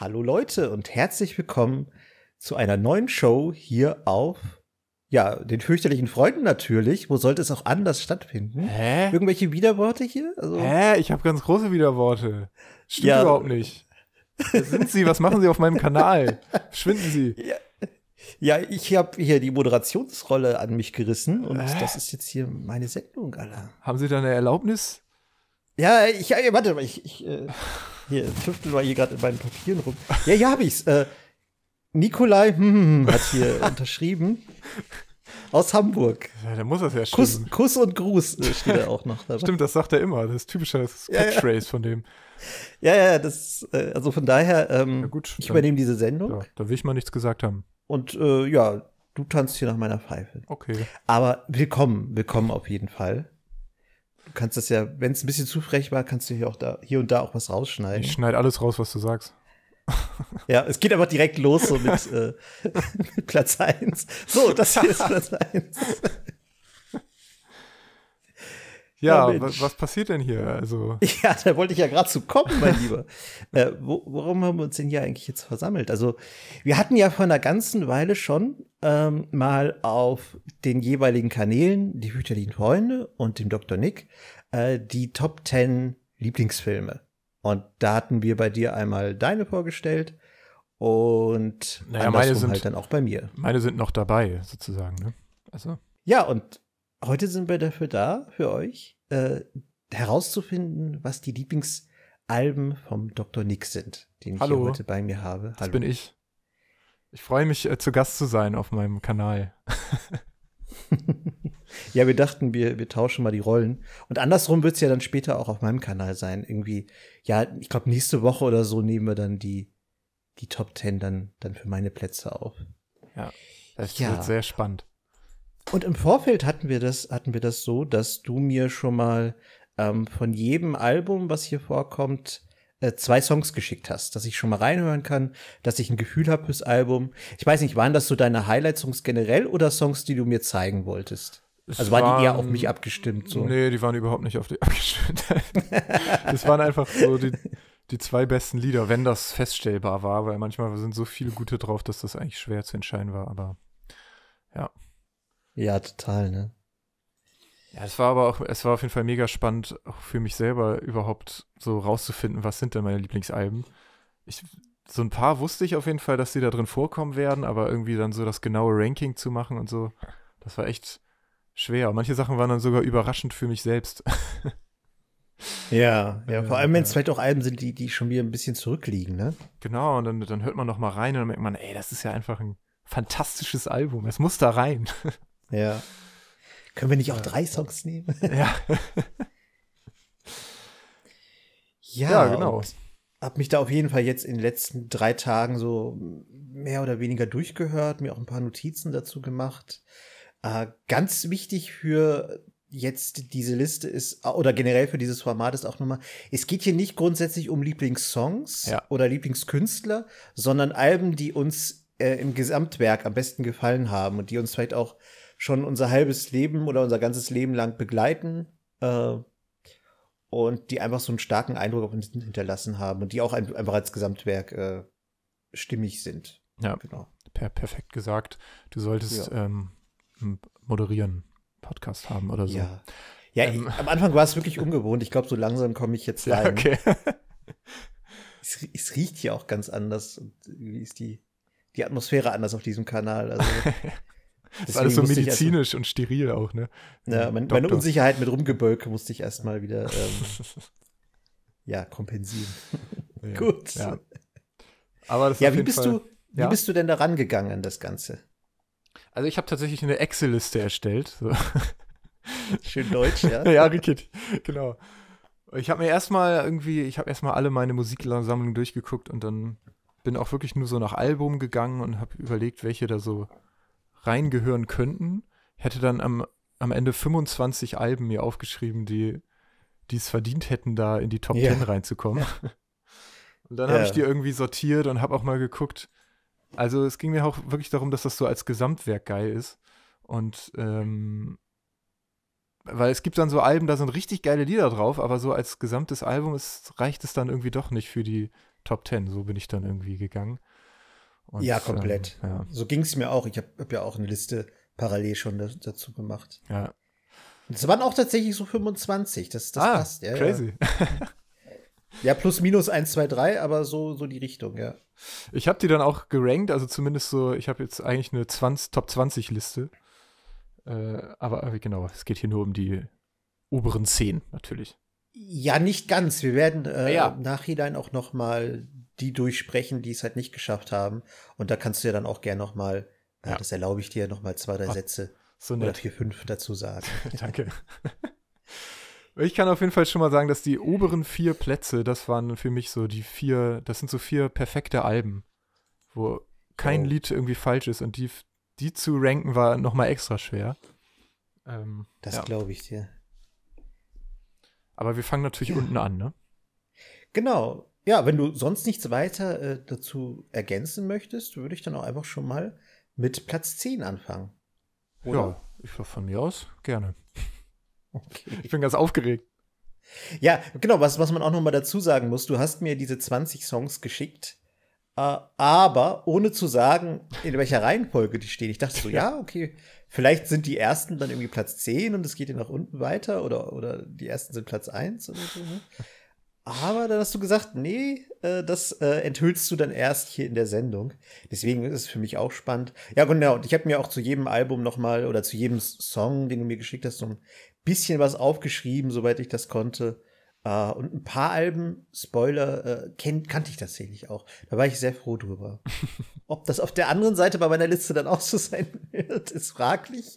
Hallo Leute und herzlich willkommen zu einer neuen Show hier auf ja, den fürchterlichen Freunden natürlich. Wo sollte es auch anders stattfinden? Hä? Irgendwelche Widerworte hier? Also Hä? Ich habe ganz große Widerworte. Stimmt ja. überhaupt nicht. Wer sind Sie? Was machen Sie auf meinem Kanal? Schwinden Sie. Ja. Ja, ich habe hier die Moderationsrolle an mich gerissen und äh? das ist jetzt hier meine Sendung, Alter. Haben Sie da eine Erlaubnis? Ja, ich, äh, warte mal, ich, ich äh, hier, tüftel mal hier gerade in meinen Papieren rum. Ja, hier habe ich's. Äh, Nikolai hm, hm, hm hat hier unterschrieben. Aus Hamburg. Ja, der muss das ja Kuss, Kuss und Gruß äh, steht er auch noch dabei. Stimmt, das sagt er immer. Das ist typischer das ja, Catchphrase ja. von dem. Ja, ja, das, äh, also von daher, ähm, ja, gut, ich übernehme diese Sendung. da will ich mal nichts gesagt haben. Und äh, ja, du tanzt hier nach meiner Pfeife. Okay. Aber willkommen, willkommen auf jeden Fall. Du kannst das ja, wenn es ein bisschen zu frech war, kannst du hier auch da, hier und da auch was rausschneiden. Ich schneide alles raus, was du sagst. Ja, es geht aber direkt los so mit, äh, mit Platz 1. So, das hier ist Platz 1. Ja, oh was passiert denn hier? Also ja, da wollte ich ja gerade zu kommen, mein Lieber. äh, wo, warum haben wir uns denn hier eigentlich jetzt versammelt? Also, wir hatten ja vor einer ganzen Weile schon ähm, mal auf den jeweiligen Kanälen, die Hüterlichen Freunde und dem Dr. Nick, äh, die Top 10 Lieblingsfilme. Und da hatten wir bei dir einmal deine vorgestellt und naja, meine sind, halt dann auch bei mir. Meine sind noch dabei, sozusagen. Ne? Also. Ja, und Heute sind wir dafür da, für euch, äh, herauszufinden, was die Lieblingsalben vom Dr. Nick sind, den Hallo. ich heute bei mir habe. Hallo. Das bin ich. Ich freue mich, äh, zu Gast zu sein auf meinem Kanal. ja, wir dachten, wir, wir tauschen mal die Rollen. Und andersrum wird es ja dann später auch auf meinem Kanal sein. Irgendwie, ja, ich glaube, nächste Woche oder so nehmen wir dann die, die Top Ten dann, dann für meine Plätze auf. Ja, das ja. wird sehr spannend. Und im Vorfeld hatten wir das, hatten wir das so, dass du mir schon mal ähm, von jedem Album, was hier vorkommt, äh, zwei Songs geschickt hast, dass ich schon mal reinhören kann, dass ich ein Gefühl habe fürs Album. Ich weiß nicht, waren das so deine Highlight-Songs generell oder Songs, die du mir zeigen wolltest? Es also waren, waren, die eher auf mich abgestimmt? So? Nee, die waren überhaupt nicht auf dich abgestimmt. das waren einfach so die, die zwei besten Lieder, wenn das feststellbar war, weil manchmal sind so viele gute drauf, dass das eigentlich schwer zu entscheiden war, aber ja. Ja, total, ne? Ja, es war aber auch, es war auf jeden Fall mega spannend, auch für mich selber überhaupt so rauszufinden, was sind denn meine Lieblingsalben. Ich, so ein paar wusste ich auf jeden Fall, dass sie da drin vorkommen werden, aber irgendwie dann so das genaue Ranking zu machen und so, das war echt schwer. Manche Sachen waren dann sogar überraschend für mich selbst. Ja, ja, vor allem, wenn es ja. vielleicht auch Alben sind, die, die schon wieder ein bisschen zurückliegen, ne? Genau, und dann, dann hört man noch mal rein und dann merkt man, ey, das ist ja einfach ein fantastisches Album. Es muss da rein. Ja. Können wir nicht auch drei Songs nehmen? Ja. ja, ja, genau. Hab mich da auf jeden Fall jetzt in den letzten drei Tagen so mehr oder weniger durchgehört, mir auch ein paar Notizen dazu gemacht. Äh, ganz wichtig für jetzt diese Liste ist, oder generell für dieses Format ist auch nochmal, es geht hier nicht grundsätzlich um Lieblingssongs ja. oder Lieblingskünstler, sondern Alben, die uns äh, im Gesamtwerk am besten gefallen haben und die uns vielleicht auch schon unser halbes Leben oder unser ganzes Leben lang begleiten äh, und die einfach so einen starken Eindruck auf uns hinterlassen haben und die auch ein, einfach als Gesamtwerk äh, stimmig sind. Ja, genau. Per perfekt gesagt. Du solltest ja. ähm, moderieren, Podcast haben oder so. Ja, ja ähm. ich, am Anfang war es wirklich ungewohnt. Ich glaube, so langsam komme ich jetzt rein. Ja, okay. es, es, riecht hier auch ganz anders. Und wie ist die, die Atmosphäre anders auf diesem Kanal? Also. Das ist alles so medizinisch und steril auch, ne? Ja, mein, meine Unsicherheit mit Rumgebölk musste ich erstmal wieder ähm, ja, kompensieren. Ja, Gut. Ja, Aber ja wie, bist Fall, du, wie bist du denn da rangegangen an das Ganze? Also ich habe tatsächlich eine Excel-Liste erstellt. So. Schön deutsch, ja. ja, Rikit, genau. Ich habe mir erstmal irgendwie, ich habe erstmal alle meine Musiksammlung durchgeguckt und dann bin auch wirklich nur so nach Album gegangen und habe überlegt, welche da so reingehören könnten. Hätte dann am, am Ende 25 Alben mir aufgeschrieben, die es verdient hätten, da in die Top yeah. 10 reinzukommen. Und dann ja. habe ich die irgendwie sortiert und habe auch mal geguckt. Also es ging mir auch wirklich darum, dass das so als Gesamtwerk geil ist. Und ähm, weil es gibt dann so Alben, da sind richtig geile Lieder drauf, aber so als gesamtes Album ist, reicht es dann irgendwie doch nicht für die Top 10. So bin ich dann irgendwie gegangen. Und, ja, ähm, komplett. Ähm, ja. So ging es mir auch. Ich habe hab ja auch eine Liste parallel schon da, dazu gemacht. Ja. Das waren auch tatsächlich so 25. Das, das ah, passt. Ja, crazy. Ja. ja. plus minus 1, 2, 3, aber so, so die Richtung, ja. Ich habe die dann auch gerankt, also zumindest so, ich habe jetzt eigentlich eine 20, Top 20 Liste. Äh, aber genau, es geht hier nur um die oberen 10 natürlich. Ja, nicht ganz. Wir werden äh, ja. im Nachhinein auch nochmal die durchsprechen, die es halt nicht geschafft haben. Und da kannst du ja dann auch gern nochmal, ah, ja. das erlaube ich dir, noch mal zwei, drei Ach, Sätze so oder vier, fünf dazu sagen. Danke. Ich kann auf jeden Fall schon mal sagen, dass die oberen vier Plätze, das waren für mich so die vier, das sind so vier perfekte Alben, wo kein oh. Lied irgendwie falsch ist und die, die zu ranken war noch mal extra schwer. Ähm, das ja. glaube ich dir. Aber wir fangen natürlich ja. unten an, ne? Genau. Ja, wenn du sonst nichts weiter äh, dazu ergänzen möchtest, würde ich dann auch einfach schon mal mit Platz 10 anfangen. Oder? Ja, ich von mir aus gerne. Okay. Ich bin ganz aufgeregt. Ja, genau, was, was man auch noch mal dazu sagen muss, du hast mir diese 20 Songs geschickt, äh, aber ohne zu sagen, in welcher Reihenfolge die stehen. Ich dachte so, ja, okay, vielleicht sind die ersten dann irgendwie Platz 10 und es geht ja nach unten weiter oder, oder die ersten sind Platz 1 oder so. Ne? Aber dann hast du gesagt, nee, äh, das äh, enthüllst du dann erst hier in der Sendung. Deswegen ist es für mich auch spannend. Ja, genau. Und ich habe mir auch zu jedem Album nochmal oder zu jedem Song, den du mir geschickt hast, so ein bisschen was aufgeschrieben, soweit ich das konnte. Äh, und ein paar Alben, Spoiler, äh, kennt, kannte ich tatsächlich auch. Da war ich sehr froh drüber. Ob das auf der anderen Seite bei meiner Liste dann auch so sein wird, ist fraglich.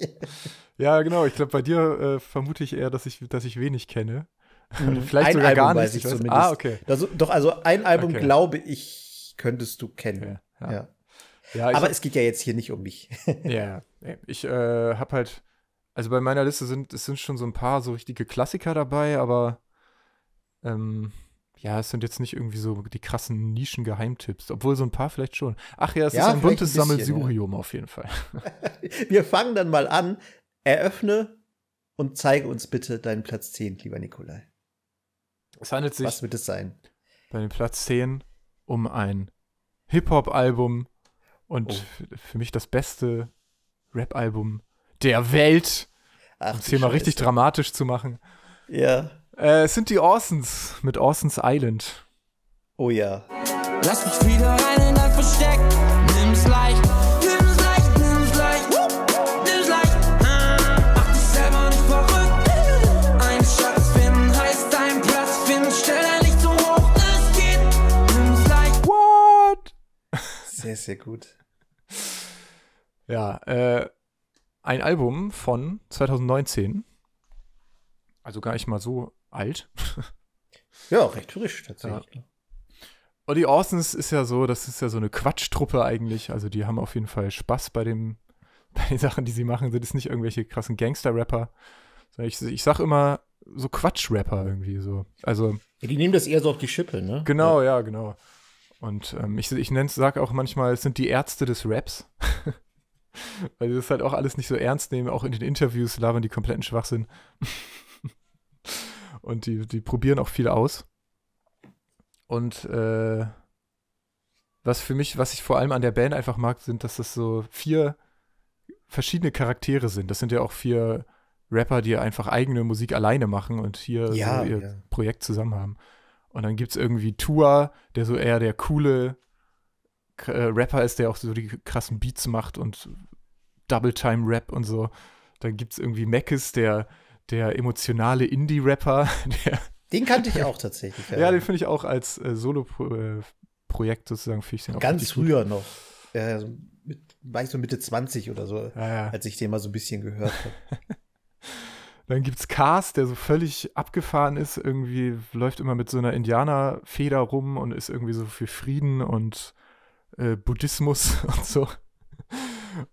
Ja, genau. Ich glaube, bei dir äh, vermute ich eher, dass ich, dass ich wenig kenne. Hm. Vielleicht ein sogar Album gar nicht. weiß ich zumindest. Ah, okay. Das, doch, also ein Album, okay. glaube ich, könntest du kennen. Okay. Ja. ja. ja Aber es geht ja jetzt hier nicht um mich. ja, ich äh, habe halt, also bei meiner Liste sind es sind schon so ein paar so richtige Klassiker dabei, aber ähm, ja, es sind jetzt nicht irgendwie so die krassen Nischen-Geheimtipps, obwohl so ein paar vielleicht schon. Ach ja, es ja, ist ein buntes Sammelsurium ja. auf jeden Fall. Wir fangen dann mal an. Eröffne und zeige uns bitte deinen Platz 10, lieber Nikolai. Es handelt sich. Was wird es sein? Bei dem Platz 10 um ein Hip-Hop-Album und oh. für mich das beste Rap-Album der Welt. Ach, um es hier mal richtig dramatisch zu machen. Ja. Äh, es sind die Orsons mit Orsons Island. Oh ja. Lass mich wieder rein in dein Versteck. Nimm's Sehr, sehr gut. Ja, äh, ein Album von 2019. Also gar nicht mal so alt. ja, recht frisch tatsächlich. Ja. Und die Orsons ist ja so, das ist ja so eine Quatschtruppe eigentlich. Also die haben auf jeden Fall Spaß bei dem, bei den Sachen, die sie machen. Sind es nicht irgendwelche krassen Gangster-Rapper. Ich, ich sag immer so Quatsch-Rapper irgendwie so. Also. Ja, die nehmen das eher so auf die Schippe, ne? Genau, ja, ja genau. Und ähm, ich, ich nenne es, sage auch manchmal, es sind die Ärzte des Raps. Weil sie das halt auch alles nicht so ernst nehmen, auch in den Interviews labern die kompletten Schwachsinn. und die, die probieren auch viel aus. Und äh, was für mich, was ich vor allem an der Band einfach mag, sind, dass das so vier verschiedene Charaktere sind. Das sind ja auch vier Rapper, die einfach eigene Musik alleine machen und hier ja, so ihr ja. Projekt zusammen haben. Und dann gibt es irgendwie Tua, der so eher der coole äh, Rapper ist, der auch so die krassen Beats macht und Double-Time-Rap und so. Dann gibt es irgendwie Mackes, der, der emotionale Indie-Rapper. Den kannte ich auch tatsächlich. ja, ja den finde ich auch als äh, Solo-Projekt äh, sozusagen, ich den auch Ganz früher gut. noch. Ja, so mit, war ich so Mitte 20 oder so, ja, ja. als ich den mal so ein bisschen gehört habe. Dann gibt's Cars, der so völlig abgefahren ist, irgendwie läuft immer mit so einer Indianerfeder rum und ist irgendwie so für Frieden und äh, Buddhismus und so.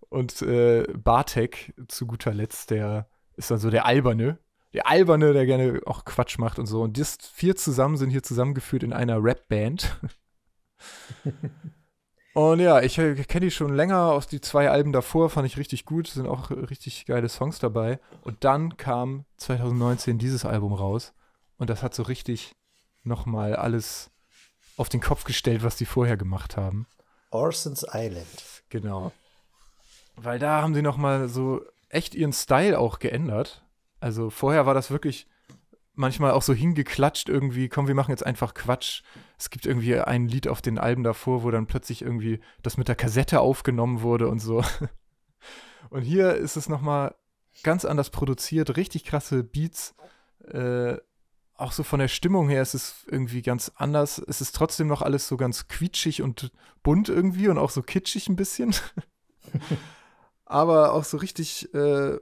Und äh, Bartek zu guter Letzt, der ist dann so der Alberne. Der Alberne, der gerne auch Quatsch macht und so. Und die vier zusammen sind hier zusammengeführt in einer Rap-Band. Und ja, ich äh, kenne die schon länger aus die zwei Alben davor, fand ich richtig gut, sind auch richtig geile Songs dabei. Und dann kam 2019 dieses Album raus und das hat so richtig nochmal alles auf den Kopf gestellt, was die vorher gemacht haben. Orson's Island. Genau. Weil da haben sie nochmal so echt ihren Style auch geändert. Also vorher war das wirklich manchmal auch so hingeklatscht irgendwie, komm, wir machen jetzt einfach Quatsch. Es gibt irgendwie ein Lied auf den Alben davor, wo dann plötzlich irgendwie das mit der Kassette aufgenommen wurde und so. Und hier ist es nochmal ganz anders produziert, richtig krasse Beats. Äh, auch so von der Stimmung her ist es irgendwie ganz anders. Es ist trotzdem noch alles so ganz quietschig und bunt irgendwie und auch so kitschig ein bisschen. Aber auch so richtig äh,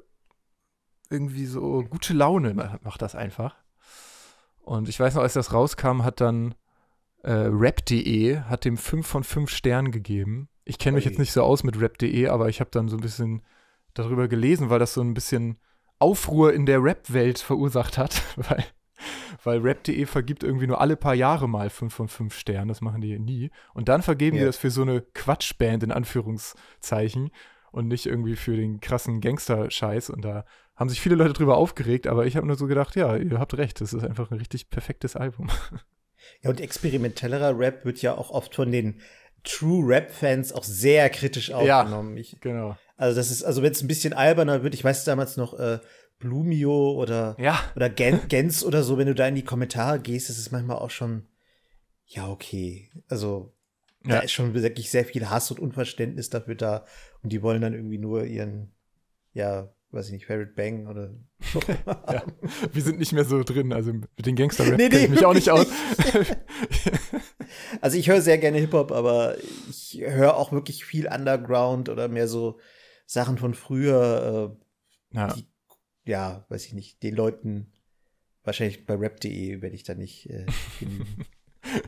irgendwie so gute Laune macht das einfach. Und ich weiß noch, als das rauskam, hat dann äh, Rap.de hat dem 5 von 5 Sternen gegeben. Ich kenne mich jetzt nicht so aus mit Rap.de, aber ich habe dann so ein bisschen darüber gelesen, weil das so ein bisschen Aufruhr in der Rap-Welt verursacht hat, weil, weil Rap.de vergibt irgendwie nur alle paar Jahre mal 5 von 5 Sternen, das machen die nie. Und dann vergeben ja. die das für so eine Quatschband in Anführungszeichen und nicht irgendwie für den krassen Gangster-Scheiß. Und da haben sich viele Leute drüber aufgeregt, aber ich habe nur so gedacht, ja, ihr habt recht, das ist einfach ein richtig perfektes Album. Ja, und experimentellerer Rap wird ja auch oft von den True Rap-Fans auch sehr kritisch aufgenommen. Ja, ich, genau. Also das ist, also wenn es ein bisschen alberner wird, ich weiß damals noch, äh, Blumio oder, ja. oder Gens oder so, wenn du da in die Kommentare gehst, das ist manchmal auch schon, ja, okay. Also, ja. da ist schon wirklich sehr viel Hass und Unverständnis dafür da. Und die wollen dann irgendwie nur ihren, ja, weiß ich nicht, Favorite Bang oder ja, wir sind nicht mehr so drin, also mit den Gangster-Rap nee, nee, ich mich auch nicht aus. also ich höre sehr gerne Hip-Hop, aber ich höre auch wirklich viel Underground oder mehr so Sachen von früher, äh, ja. Die, ja, weiß ich nicht, den Leuten wahrscheinlich bei rap.de werde ich da nicht äh,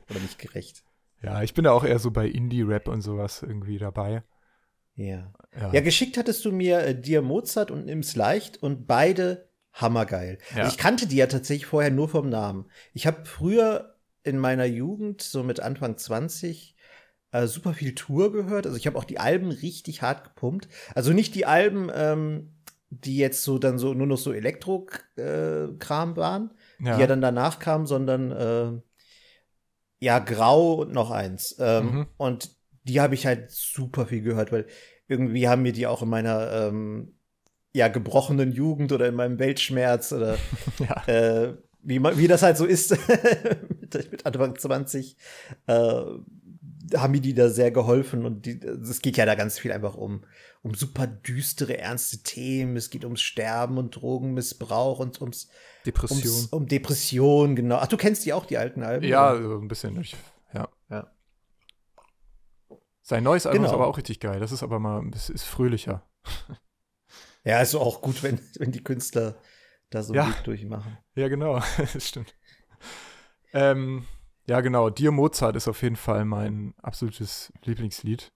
oder nicht gerecht. Ja, ich bin da auch eher so bei Indie-Rap und sowas irgendwie dabei. Ja. ja. Ja, geschickt hattest du mir äh, Dir Mozart und Nimm's Leicht und beide hammergeil. Ja. ich kannte die ja tatsächlich vorher nur vom Namen. Ich habe früher in meiner Jugend, so mit Anfang 20, äh, super viel Tour gehört. Also ich habe auch die Alben richtig hart gepumpt. Also nicht die Alben, ähm, die jetzt so dann so nur noch so Elektro-Kram äh, waren, ja. die ja dann danach kamen, sondern äh, ja, Grau und noch eins. Ähm, mhm. Und die habe ich halt super viel gehört, weil irgendwie haben mir die auch in meiner ähm, ja gebrochenen Jugend oder in meinem Weltschmerz oder ja. äh, wie, wie das halt so ist mit, mit Anfang 20 äh, haben mir die da sehr geholfen und es geht ja da ganz viel einfach um um super düstere ernste Themen es geht ums Sterben und Drogenmissbrauch und ums Depression ums, um Depression genau ach du kennst die auch die alten Alben ja so ein bisschen ich sein neues Album genau. ist aber auch richtig geil. Das ist aber mal, das ist fröhlicher. Ja, ist auch gut, wenn, wenn die Künstler da so ja. Weg durchmachen. Ja, genau, das stimmt. Ähm, ja, genau. Dir Mozart ist auf jeden Fall mein absolutes Lieblingslied.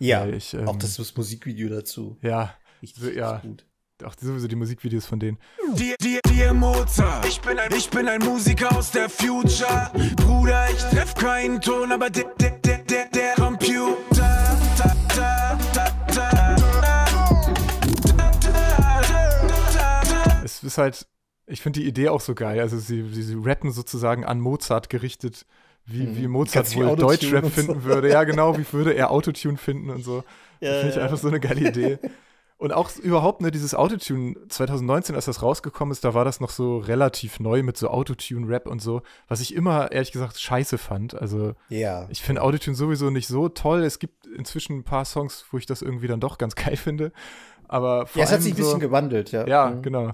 Ja, ich, ähm, auch das, das ähm, Musikvideo dazu. Ja, richtig, ja. Richtig gut. Ach, sowieso die Musikvideos von denen. Dear, dear, dear Mozart, ich bin, ein, ich bin ein Musiker aus der Future. Bruder, ich treff keinen Ton, aber der, der, der, der, der Computer. Da, da, da, es ist halt, ich finde die Idee auch so geil. Also sie, sie, sie rappen sozusagen an Mozart gerichtet, wie, mhm. wie Mozart wohl Deutschrap so. finden würde. Ja, genau, wie würde er Autotune finden und so. Ja, finde ich ja. einfach so eine geile Idee. Und auch überhaupt, ne, dieses Autotune 2019, als das rausgekommen ist, da war das noch so relativ neu mit so Autotune-Rap und so, was ich immer, ehrlich gesagt, scheiße fand. Also, ja. ich finde Autotune sowieso nicht so toll. Es gibt inzwischen ein paar Songs, wo ich das irgendwie dann doch ganz geil finde. Aber vor ja, es hat sich ein bisschen gewandelt, ja. Ja, mhm. genau.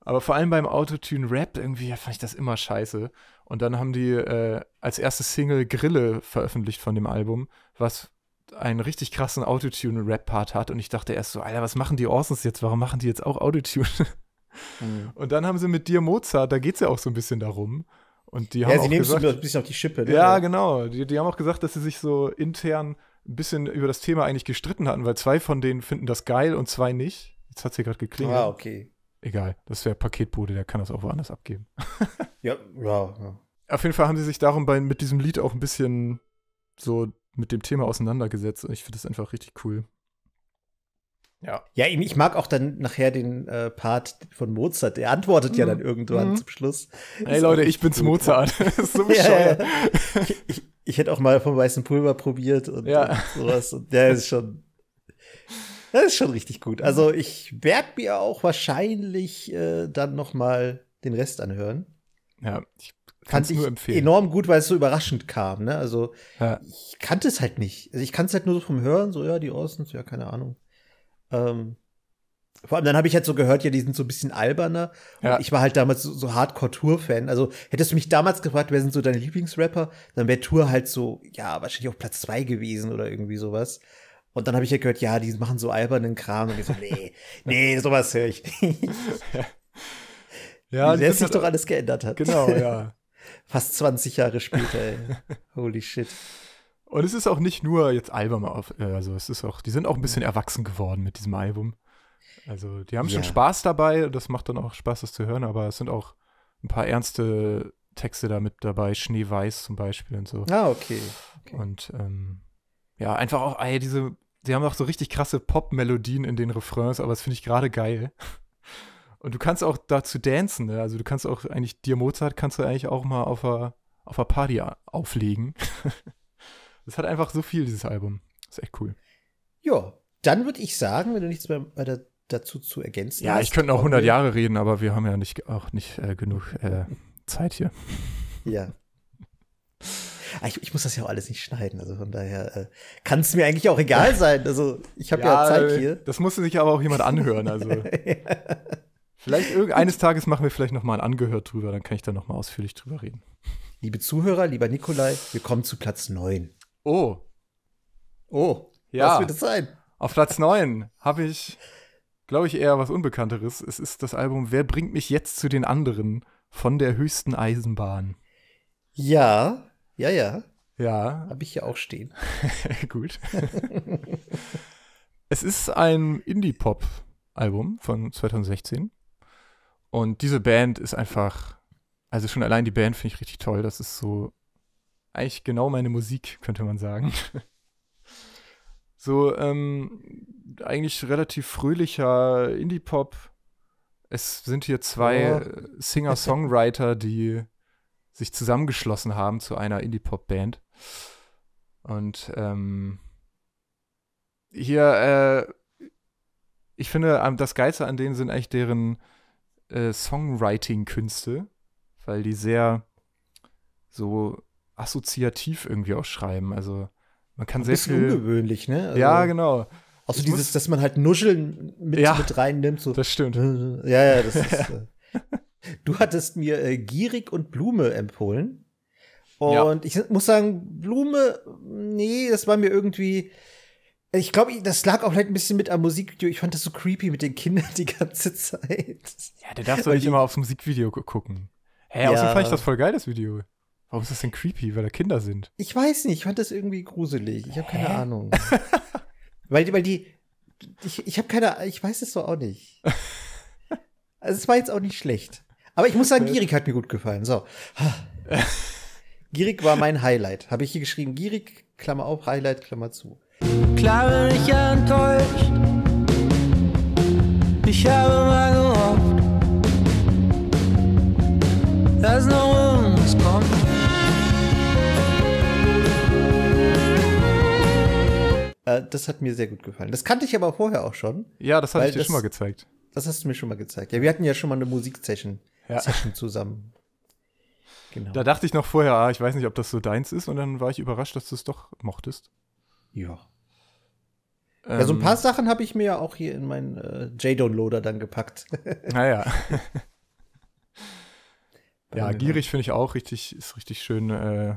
Aber vor allem beim Autotune-Rap irgendwie fand ich das immer scheiße. Und dann haben die äh, als erste Single Grille veröffentlicht von dem Album, was einen richtig krassen Autotune-Rap-Part hat. Und ich dachte erst so, Alter, was machen die Orsons jetzt? Warum machen die jetzt auch Autotune? Mhm. Und dann haben sie mit dir Mozart, da geht es ja auch so ein bisschen darum. Und die haben ja, sie nehmen es ein bisschen auf die Schippe. Ne? Ja, genau. Die, die haben auch gesagt, dass sie sich so intern ein bisschen über das Thema eigentlich gestritten hatten, weil zwei von denen finden das geil und zwei nicht. Jetzt hat sie gerade geklingelt. Ah, okay. Egal, das wäre Paketbude, der kann das auch woanders abgeben. ja, ja, ja. Auf jeden Fall haben sie sich darum bei, mit diesem Lied auch ein bisschen so mit dem Thema auseinandergesetzt und ich finde das einfach richtig cool. Ja. Ja, ich mag auch dann nachher den äh, Part von Mozart. Der antwortet mhm. ja dann irgendwann mhm. zum Schluss. Hey Leute, ich bin's Mozart. das ist so bescheuert. Ja, ja. Ich, ich, ich, hätte auch mal vom weißen Pulver probiert und, ja. und sowas. Und der ist schon. Das ist schon richtig gut. Also ich werde mir auch wahrscheinlich äh, dann noch mal den Rest anhören. Ja, ich Kannst fand ich empfehlen. enorm gut, weil es so überraschend kam. Ne? Also ja. ich kannte es halt nicht. Also ich kannte es halt nur so vom Hören, so ja, die Orsons, ja, keine Ahnung. Ähm, vor allem dann habe ich halt so gehört, ja, die sind so ein bisschen alberner. Und ich war halt damals so, so Hardcore-Tour-Fan. Also hättest du mich damals gefragt, wer sind so deine Lieblingsrapper, dann wäre Tour halt so, ja, wahrscheinlich auf Platz zwei gewesen oder irgendwie sowas. Und dann habe ich ja halt gehört, ja, die machen so albernen Kram. Und ich so, nee, nee, sowas höre ich nicht. Ja, ja, dass sich doch alles geändert hat. Genau, ja. fast 20 Jahre später, ey. Holy shit. Und es ist auch nicht nur jetzt Album auf, äh, also es ist auch, die sind auch ein bisschen erwachsen geworden mit diesem Album. Also die haben ja. schon Spaß dabei und das macht dann auch Spaß, das zu hören, aber es sind auch ein paar ernste Texte da mit dabei, Schneeweiß zum Beispiel und so. Ah, okay. okay. Und ähm, ja, einfach auch, ey, diese, die haben auch so richtig krasse Pop-Melodien in den Refrains, aber das finde ich gerade geil. Und du kannst auch dazu dancen, ne? Also du kannst auch eigentlich, dir Mozart kannst du eigentlich auch mal auf einer auf Party auflegen. das hat einfach so viel, dieses Album. Das ist echt cool. Ja, dann würde ich sagen, wenn du nichts mehr weiter dazu zu ergänzen ja, hast. Ja, ich könnte noch 100 Jahre reden, aber wir haben ja nicht, auch nicht äh, genug äh, Zeit hier. Ja. Ah, ich, ich, muss das ja auch alles nicht schneiden, also von daher äh, kann es mir eigentlich auch egal sein. Also ich habe ja, ja, Zeit hier. Das musste sich aber auch jemand anhören, also. Vielleicht eines Tages machen wir vielleicht nochmal ein Angehört drüber, dann kann ich da nochmal ausführlich drüber reden. Liebe Zuhörer, lieber Nikolai, wir kommen zu Platz 9. Oh. Oh. Ja. Was wird das sein? Auf Platz 9 habe ich, glaube ich, eher was Unbekannteres. Es ist das Album Wer bringt mich jetzt zu den anderen von der höchsten Eisenbahn. Ja, ja, ja. Ja. Habe ich hier auch stehen. Gut. es ist ein Indie-Pop-Album von 2016. Und diese Band ist einfach, also schon allein die Band finde ich richtig toll. Das ist so eigentlich genau meine Musik, könnte man sagen. so, ähm, eigentlich relativ fröhlicher Indie-Pop. Es sind hier zwei oh. Singer-Songwriter, die sich zusammengeschlossen haben zu einer Indie-Pop-Band. Und ähm, hier, äh, ich finde, ähm, das Geilste an denen sind eigentlich deren äh, Songwriting-Künste, weil die sehr so assoziativ irgendwie auch schreiben. Also man kann ein sehr bisschen viel. ungewöhnlich, ne? Also, ja, genau. Auch so dieses, muss, dass man halt Nuscheln mit, ja, mit reinnimmt. So. Das stimmt. Ja, ja, das ist. Äh, du hattest mir äh, Gierig und Blume empfohlen. Und ja. ich muss sagen, Blume, nee, das war mir irgendwie ich glaube, das lag auch vielleicht ein bisschen mit am Musikvideo. Ich fand das so creepy mit den Kindern die ganze Zeit. Ja, der darf doch nicht immer aufs Musikvideo gucken. Hä, ja. außerdem fand ich das voll geil, das Video. Warum ist das denn creepy, weil da Kinder sind? Ich weiß nicht, ich fand das irgendwie gruselig. Ich habe keine Ahnung. weil, weil die, ich, ich habe keine, ich weiß es so auch nicht. also es war jetzt auch nicht schlecht. Aber ich muss sagen, Gierig hat mir gut gefallen. So. Gierig war mein Highlight. Habe ich hier geschrieben, Gierig, Klammer auf, Highlight, Klammer zu klar bin ich enttäuscht. Ich habe mal gehofft, dass noch irgendwas kommt. Äh, das hat mir sehr gut gefallen. Das kannte ich aber vorher auch schon. Ja, das hatte ich dir das, schon mal gezeigt. Das hast du mir schon mal gezeigt. Ja, wir hatten ja schon mal eine Musiksession ja. Session zusammen. Genau. Da dachte ich noch vorher, ah, ich weiß nicht, ob das so deins ist, und dann war ich überrascht, dass du es doch mochtest. Ja. Ja, so ein paar ähm. Sachen habe ich mir ja auch hier in meinen äh, J-Downloader dann gepackt. naja. Ah, ja, gierig finde ich auch richtig, ist richtig schön. Äh,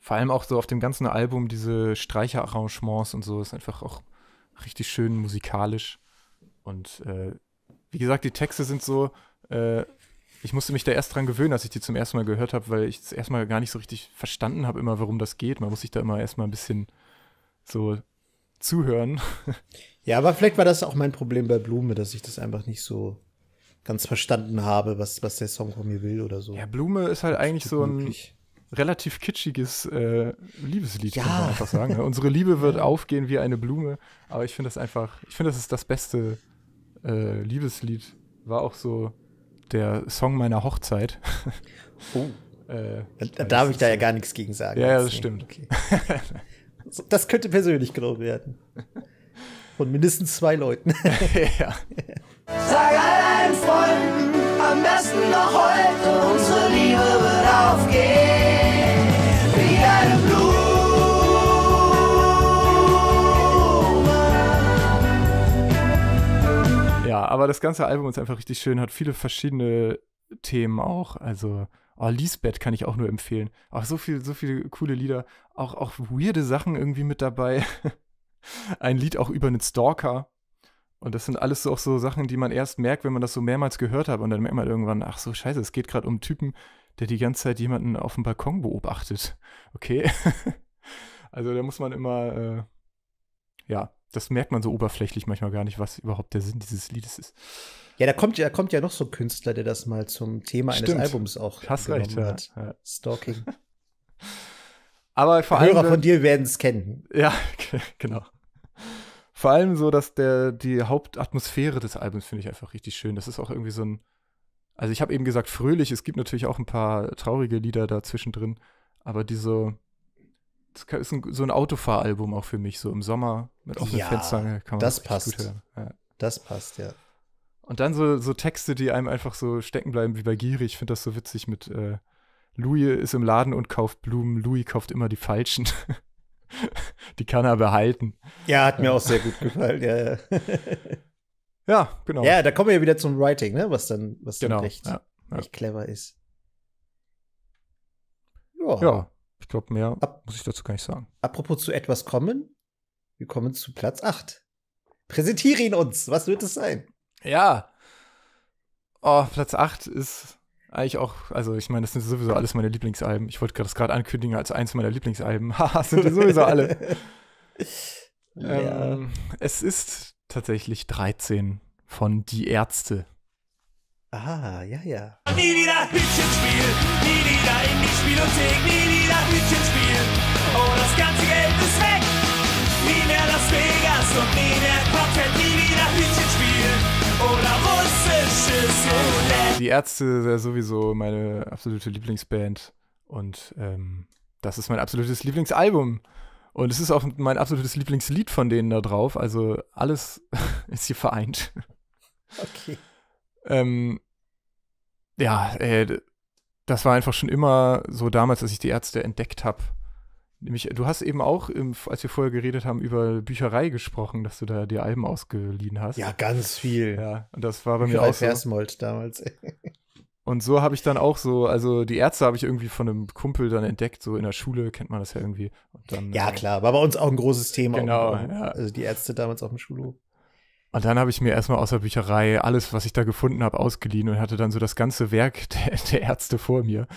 vor allem auch so auf dem ganzen Album diese Streicherarrangements und so, ist einfach auch richtig schön musikalisch. Und äh, wie gesagt, die Texte sind so, äh, ich musste mich da erst dran gewöhnen, als ich die zum ersten Mal gehört habe, weil ich es erstmal gar nicht so richtig verstanden habe, immer warum das geht. Man muss sich da immer erstmal ein bisschen so zuhören. Ja, aber vielleicht war das auch mein Problem bei Blume, dass ich das einfach nicht so ganz verstanden habe, was, was der Song von mir will oder so. Ja, Blume ist halt eigentlich so ein möglich. relativ kitschiges äh, Liebeslied, ja. kann man einfach sagen. Ne? Unsere Liebe wird aufgehen wie eine Blume, aber ich finde das einfach, ich finde, das ist das beste äh, Liebeslied. War auch so der Song meiner Hochzeit. Oh. äh, da darf ich da ja gar nichts gegen sagen. Ja, das stimmt. Okay. Das könnte persönlich genommen werden. Von mindestens zwei Leuten. ja. Sag allen Freunden, am besten noch heute, unsere Liebe wird aufgehen. Ja, aber das ganze Album ist einfach richtig schön, hat viele verschiedene Themen auch. Also Oh, Lisbeth kann ich auch nur empfehlen. Auch so viel, so viele coole Lieder. Auch, auch weirde Sachen irgendwie mit dabei. Ein Lied auch über einen Stalker. Und das sind alles so auch so Sachen, die man erst merkt, wenn man das so mehrmals gehört hat. Und dann merkt man irgendwann, ach so, scheiße, es geht gerade um einen Typen, der die ganze Zeit jemanden auf dem Balkon beobachtet. Okay. also da muss man immer, äh, ja, das merkt man so oberflächlich manchmal gar nicht, was überhaupt der Sinn dieses Liedes ist. Ja, da kommt, da kommt ja noch so ein Künstler, der das mal zum Thema Stimmt. eines Albums auch Hast recht, ja. hat. Ja. Stalking. Aber vor allem. Hörer von dir werden es kennen. Ja, genau. Vor allem so, dass der, die Hauptatmosphäre des Albums finde ich einfach richtig schön. Das ist auch irgendwie so ein. Also, ich habe eben gesagt, fröhlich. Es gibt natürlich auch ein paar traurige Lieder da zwischendrin. Aber diese. Das ist ein, so ein Autofahralbum auch für mich, so im Sommer mit offenen ja, Fenstern. Kann man das passt. Gut hören. Ja. Das passt, ja. Und dann so, so Texte, die einem einfach so stecken bleiben, wie bei Giri. Ich finde das so witzig mit äh, Louis ist im Laden und kauft Blumen. Louis kauft immer die falschen. die kann er behalten. Ja, hat mir auch sehr gut gefallen. Ja, ja. ja, genau. Ja, da kommen wir wieder zum Writing, ne? was dann, was genau. dann recht, ja, ja. recht clever ist. Ja, ja ich glaube, mehr Ap muss ich dazu gar nicht sagen. Apropos zu etwas kommen, wir kommen zu Platz 8. Präsentiere ihn uns. Was wird es sein? Ja. Oh, Platz 8 ist eigentlich auch, also ich meine, das sind sowieso alles meine Lieblingsalben. Ich wollte das gerade ankündigen als eins meiner Lieblingsalben. Haha, sind die sowieso alle. ja. ähm, es ist tatsächlich 13 von Die Ärzte. Aha, ja, ja. Nie wieder Hütchenspiel, nie wieder in die Spielothek, nie wieder Hütchenspiel. Oh, das ganze Geld ist weg. Nie mehr Las Vegas und nie mehr Quartett. Die Ärzte sind sowieso meine absolute Lieblingsband und ähm, das ist mein absolutes Lieblingsalbum. Und es ist auch mein absolutes Lieblingslied von denen da drauf. Also alles ist hier vereint. Okay. ähm, ja, äh, das war einfach schon immer so damals, als ich die Ärzte entdeckt habe. Nämlich, du hast eben auch, im, als wir vorher geredet haben, über Bücherei gesprochen, dass du da die Alben ausgeliehen hast. Ja, ganz viel. Ja, und das war bei Bücherei mir auch so. Versmold damals. und so habe ich dann auch so, also die Ärzte habe ich irgendwie von einem Kumpel dann entdeckt, so in der Schule kennt man das ja irgendwie. Dann, ja, äh, klar, war bei uns auch ein großes Thema. Genau, um, ja. Also die Ärzte damals auf dem Schulhof. Und dann habe ich mir erstmal aus der Bücherei alles, was ich da gefunden habe, ausgeliehen und hatte dann so das ganze Werk der, der Ärzte vor mir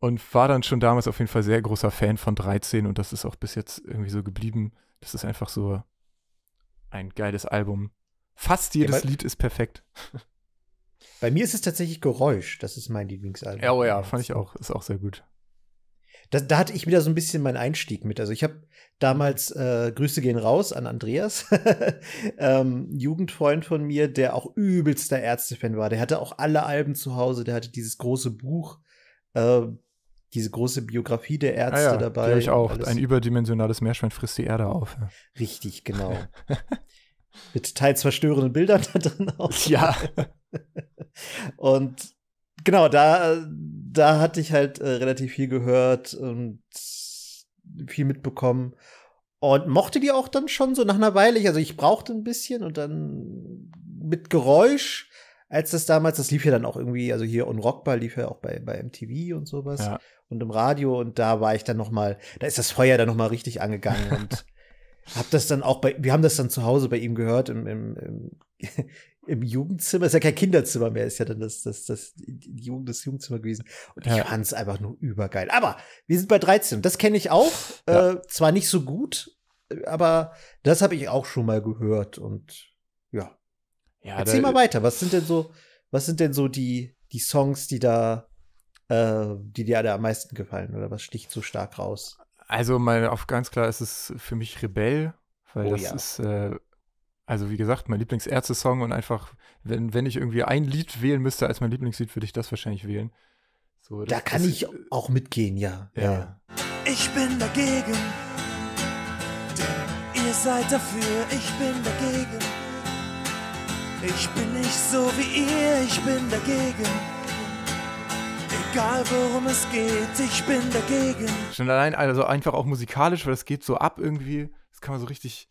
und war dann schon damals auf jeden Fall sehr großer Fan von 13 und das ist auch bis jetzt irgendwie so geblieben. Das ist einfach so ein geiles Album. Fast jedes ja, Lied ist perfekt. Bei mir ist es tatsächlich Geräusch. Das ist mein Lieblingsalbum. Oh ja, oh ja, fand ich auch. Ist auch sehr gut. Da, da hatte ich wieder so ein bisschen meinen Einstieg mit. Also ich habe damals, äh, Grüße gehen raus an Andreas, ähm, Jugendfreund von mir, der auch übelster Ärztefan war. Der hatte auch alle Alben zu Hause, der hatte dieses große Buch. Äh, diese große Biografie der ah Ärzte ah ja, dabei. ich auch. Ein überdimensionales Meerschwein frisst die Erde auf. Richtig, genau. Mit teils verstörenden Bildern da drin auch. Ja. und genau, da, da hatte ich halt äh, relativ viel gehört und viel mitbekommen. Und mochte die auch dann schon so nach einer Weile. Also ich brauchte ein bisschen und dann mit Geräusch, als das damals, das lief ja dann auch irgendwie, also hier unrockbar lief ja auch bei, bei MTV und sowas. Ja und im Radio und da war ich dann noch mal, da ist das Feuer dann noch mal richtig angegangen und hab das dann auch bei, wir haben das dann zu Hause bei ihm gehört im, im, im, im Jugendzimmer, ist ja kein Kinderzimmer mehr, ist ja dann das, das, das, Jugend, das Jugendzimmer gewesen. Und ich ja. fand's einfach nur übergeil. Aber wir sind bei 13, das kenne ich auch, ja. äh, zwar nicht so gut, äh, aber das habe ich auch schon mal gehört und ja. ja Erzähl mal weiter, was sind denn so, was sind denn so die, die Songs, die da äh, die dir da am meisten gefallen oder was sticht so stark raus? Also, mal auf ganz klar ist es für mich Rebell, weil oh, das ja. ist, äh, also wie gesagt, mein Lieblingsärzte-Song und einfach, wenn, wenn ich irgendwie ein Lied wählen müsste als mein Lieblingslied, würde ich das wahrscheinlich wählen. So, das, da kann das, ich äh, auch mitgehen, ja. ja. ja. Ich bin dagegen, denn ihr seid dafür, ich bin dagegen. Ich bin nicht so wie ihr, ich bin dagegen egal worum es geht, ich bin dagegen. Schon allein, also einfach auch musikalisch, weil das geht so ab irgendwie. Das kann man so richtig.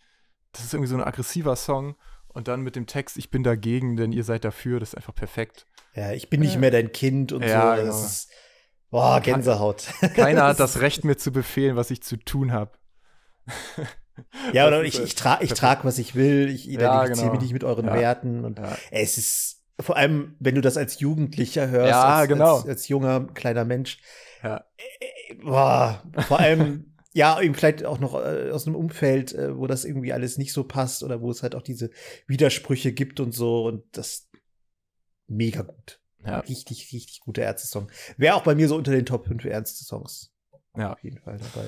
Das ist irgendwie so ein aggressiver Song. Und dann mit dem Text, ich bin dagegen, denn ihr seid dafür, das ist einfach perfekt. Ja, ich bin nicht äh. mehr dein Kind und ja, so. Genau. Ist, boah, Gänsehaut. Keiner hat das Recht, mir zu befehlen, was ich zu tun habe. Ja, oder ich, ich, tra ich trage, was ich will, ich identifiziere ja, genau. mich nicht mit euren ja. Werten. Und ja. es ist vor allem, wenn du das als Jugendlicher hörst, ja, als, genau. als, als, junger, kleiner Mensch. Ja. Äh, boah, vor allem, ja, eben vielleicht auch noch äh, aus einem Umfeld, äh, wo das irgendwie alles nicht so passt oder wo es halt auch diese Widersprüche gibt und so. Und das mega gut. Ja. Richtig, richtig guter Ärzte-Song. Wäre auch bei mir so unter den Top 5 Ärzte-Songs. Ja. Auf jeden Fall dabei.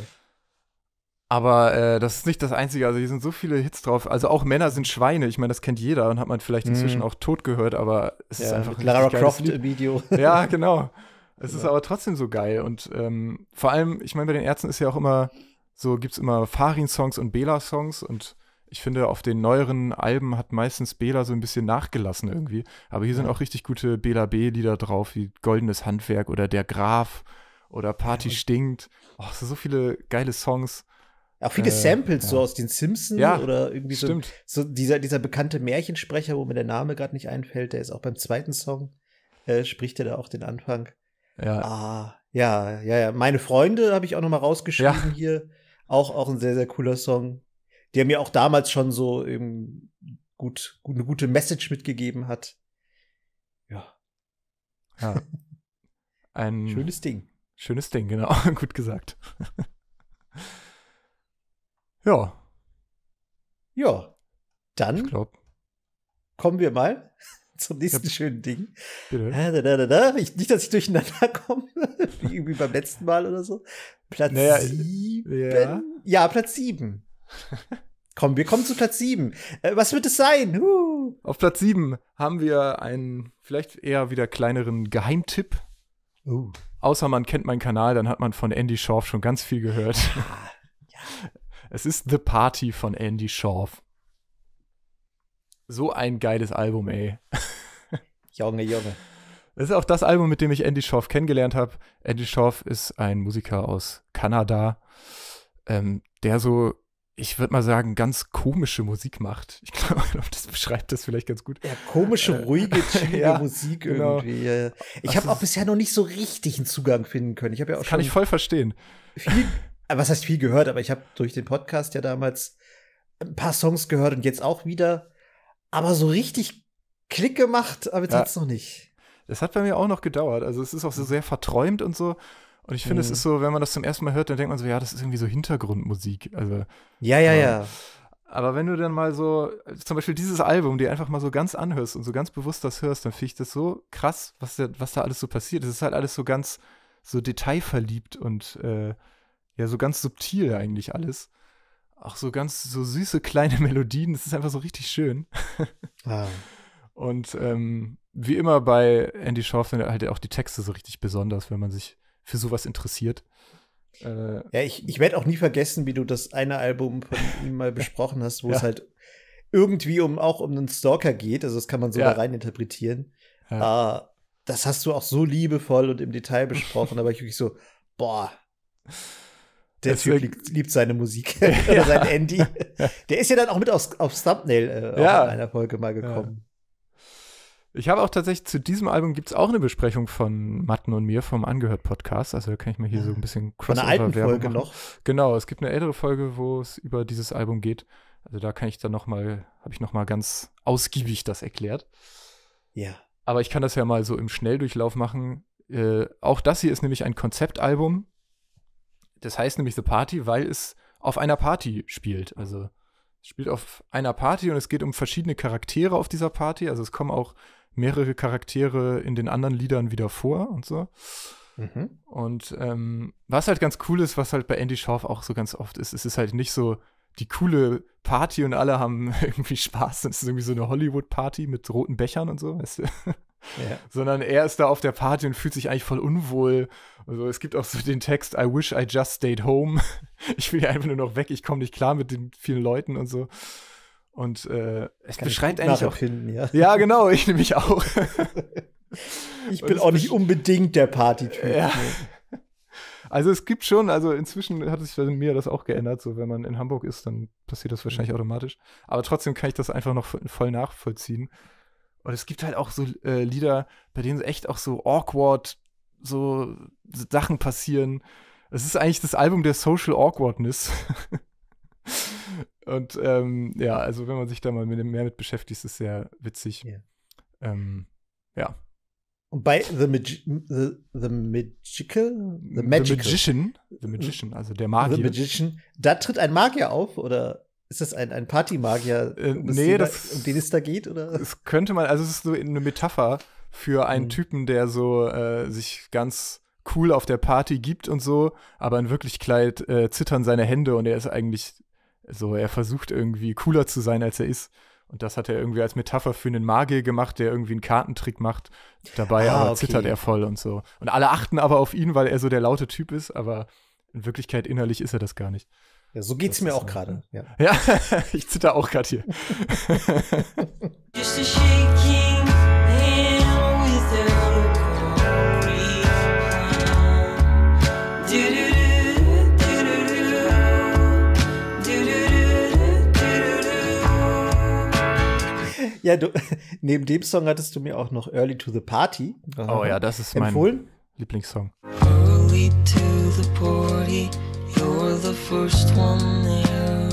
Aber äh, das ist nicht das Einzige. Also hier sind so viele Hits drauf. Also auch Männer sind Schweine. Ich meine, das kennt jeder und hat man vielleicht mhm. inzwischen mm. auch tot gehört, aber es ja, ist einfach ein Lara Croft-Video. Ja, genau. Es ja. ist aber trotzdem so geil. Und ähm, vor allem, ich meine, bei den Ärzten ist ja auch immer so, gibt es immer Farin-Songs und Bela-Songs. Und ich finde, auf den neueren Alben hat meistens Bela so ein bisschen nachgelassen irgendwie. Aber hier sind auch richtig gute Bela B-Lieder drauf, wie Goldenes Handwerk oder Der Graf oder Party ja. stinkt. Oh, so viele geile Songs. Auch viele äh, Samples ja. so aus den Simpsons ja, oder irgendwie so, stimmt. so dieser, dieser bekannte Märchensprecher, wo mir der Name gerade nicht einfällt, der ist auch beim zweiten Song, äh, spricht er da auch den Anfang. Ja. Ah, ja, ja, ja. Meine Freunde habe ich auch noch mal rausgeschrieben ja. hier. Auch, auch ein sehr, sehr cooler Song, der mir auch damals schon so eben gut, gut eine gute Message mitgegeben hat. Ja. Ja. Ein schönes Ding. Schönes Ding, genau. gut gesagt. Ja. Ja. Dann glaub, kommen wir mal zum nächsten ja, schönen Ding. Da, da, da, ich, nicht, dass ich durcheinander komme, wie irgendwie beim letzten Mal oder so. Platz naja, äh, sieben. Ja. ja. Platz sieben. Komm, wir kommen zu Platz 7. Äh, was wird es sein? Uh. Auf Platz 7 haben wir einen vielleicht eher wieder kleineren Geheimtipp. Uh. Außer man kennt meinen Kanal, dann hat man von Andy Schorf schon ganz viel gehört. Ah, ja. Ja. Es ist The Party von Andy Schorf. So ein geiles Album, ey. Junge, Junge. Das ist auch das Album, mit dem ich Andy Schorf kennengelernt habe. Andy Schorf ist ein Musiker aus Kanada, ähm, der so, ich würde mal sagen, ganz komische Musik macht. Ich glaube, das beschreibt das vielleicht ganz gut. Ja, komische, äh, ruhige, chillige ja, Musik genau. irgendwie. Ich habe auch bisher noch nicht so richtig einen Zugang finden können. Ich ja auch Kann ich voll verstehen. Viel Ah, was heißt viel gehört, aber ich habe durch den Podcast ja damals ein paar Songs gehört und jetzt auch wieder. Aber so richtig Klick gemacht, aber jetzt ja. hat's noch nicht. Das hat bei mir auch noch gedauert. Also es ist auch so mhm. sehr verträumt und so. Und ich finde, mhm. es ist so, wenn man das zum ersten Mal hört, dann denkt man so, ja, das ist irgendwie so Hintergrundmusik. Also, ja, ja, ähm, ja. Aber wenn du dann mal so, zum Beispiel dieses Album, dir einfach mal so ganz anhörst und so ganz bewusst das hörst, dann finde ich das so krass, was da, was da alles so passiert. Es ist halt alles so ganz so detailverliebt und äh, ja so ganz subtil eigentlich alles. Auch so ganz so süße kleine Melodien, das ist einfach so richtig schön. ah. Und ähm, wie immer bei Andy Shaw findet halt auch die Texte so richtig besonders, wenn man sich für sowas interessiert. Äh, ja, ich, ich werde auch nie vergessen, wie du das eine Album von ihm mal besprochen hast, wo ja. es halt irgendwie um auch um einen Stalker geht. Also das kann man so ja. da rein interpretieren. Ja. Uh, das hast du auch so liebevoll und im Detail besprochen. aber ich wirklich so, boah, der Typ liebt, liebt, seine Musik ja. oder sein Andy. Der ist ja dann auch mit aufs, aufs Thumbnail äh, ja. in einer Folge mal gekommen. Ja. Ich habe auch tatsächlich zu diesem Album gibt es auch eine Besprechung von Matten und mir vom Angehört-Podcast. Also da kann ich mir hier so ein bisschen crossover Von einer alten Werbung Folge machen. noch? Genau, es gibt eine ältere Folge, wo es über dieses Album geht. Also da kann ich dann noch mal, habe ich noch mal ganz ausgiebig das erklärt. Ja. Aber ich kann das ja mal so im Schnelldurchlauf machen. Äh, auch das hier ist nämlich ein Konzeptalbum das heißt nämlich The Party, weil es auf einer Party spielt. Also es spielt auf einer Party und es geht um verschiedene Charaktere auf dieser Party. Also es kommen auch mehrere Charaktere in den anderen Liedern wieder vor und so. Mhm. Und ähm, was halt ganz cool ist, was halt bei Andy Schauf auch so ganz oft ist, es ist halt nicht so die coole Party und alle haben irgendwie Spaß. Es ist irgendwie so eine Hollywood-Party mit roten Bechern und so, weißt du? Sondern er ist da auf der Party und fühlt sich eigentlich voll unwohl. Also es gibt auch so den Text, I wish I just stayed home. Ich will ja einfach nur noch weg, ich komme nicht klar mit den vielen Leuten und so. Und äh, es beschreibt eigentlich auch. Hin, ja. ja, genau, ich nehme mich auch. ich bin auch nicht unbedingt der Partytyp. Ja. Also es gibt schon, also inzwischen hat sich bei mir das auch geändert, so wenn man in Hamburg ist, dann passiert das wahrscheinlich automatisch. Aber trotzdem kann ich das einfach noch voll nachvollziehen. Und es gibt halt auch so äh, Lieder, bei denen echt auch so awkward so Sachen passieren. Es ist eigentlich das Album der Social Awkwardness. Und ähm, ja, also wenn man sich da mal mit, mehr mit beschäftigt, ist es sehr witzig. Yeah. Ähm, ja. Und bei The, Magi the, the, Magical? the Magical? The Magician. The Magician, also der Magier. The Magician. Da tritt ein Magier auf, oder? Ist das ein, ein Party-Magier, äh, um, äh, nee, das, da, um den es da geht? Oder? Es könnte man, also es ist so eine Metapher für einen mhm. Typen, der so äh, sich ganz cool auf der Party gibt und so, aber in Wirklichkeit äh, zittern seine Hände und er ist eigentlich so, er versucht irgendwie cooler zu sein, als er ist. Und das hat er irgendwie als Metapher für einen Magier gemacht, der irgendwie einen Kartentrick macht. Dabei ah, aber okay. zittert er voll und so. Und alle achten aber auf ihn, weil er so der laute Typ ist, aber in Wirklichkeit innerlich ist er das gar nicht. Ja, so geht's das mir auch gerade. Ja. ja, ich zitter auch gerade hier. Ja, du, neben dem Song hattest du mir auch noch Early to the Party. Oh ja, das ist empfohlen. mein Lieblingssong. Early to the Party. You're the first one there.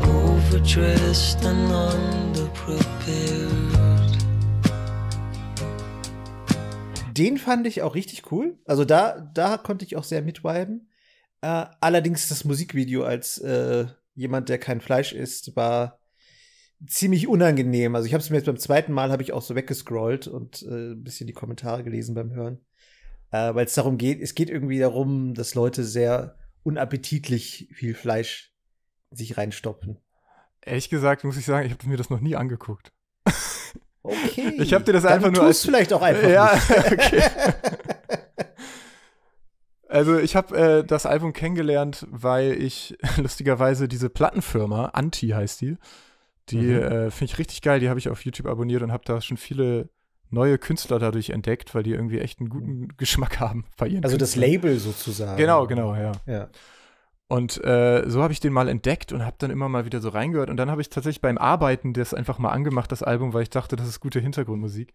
Overdressed and underprepared. Den fand ich auch richtig cool. Also da, da konnte ich auch sehr mitviben. Uh, äh, allerdings das Musikvideo als äh, jemand, der kein Fleisch isst, war ziemlich unangenehm. Also ich habe es mir jetzt beim zweiten Mal habe ich auch so weggescrollt und äh, ein bisschen die Kommentare gelesen beim Hören äh, weil es darum geht, es geht irgendwie darum, dass Leute sehr unappetitlich viel Fleisch sich reinstoppen. Ehrlich gesagt muss ich sagen, ich habe mir das noch nie angeguckt. Okay. Ich habe dir das Dann einfach nur. tust vielleicht auch einfach. Ja, nicht. okay. Also ich habe äh, das Album kennengelernt, weil ich lustigerweise diese Plattenfirma, Anti heißt die, die mhm. äh, finde ich richtig geil, die habe ich auf YouTube abonniert und habe da schon viele neue Künstler dadurch entdeckt, weil die irgendwie echt einen guten mhm. Geschmack haben bei ihren Also Künstlern. das Label sozusagen. Genau, genau, ja. ja. Und äh, so habe ich den mal entdeckt und habe dann immer mal wieder so reingehört. Und dann habe ich tatsächlich beim Arbeiten das einfach mal angemacht, das Album, weil ich dachte, das ist gute Hintergrundmusik.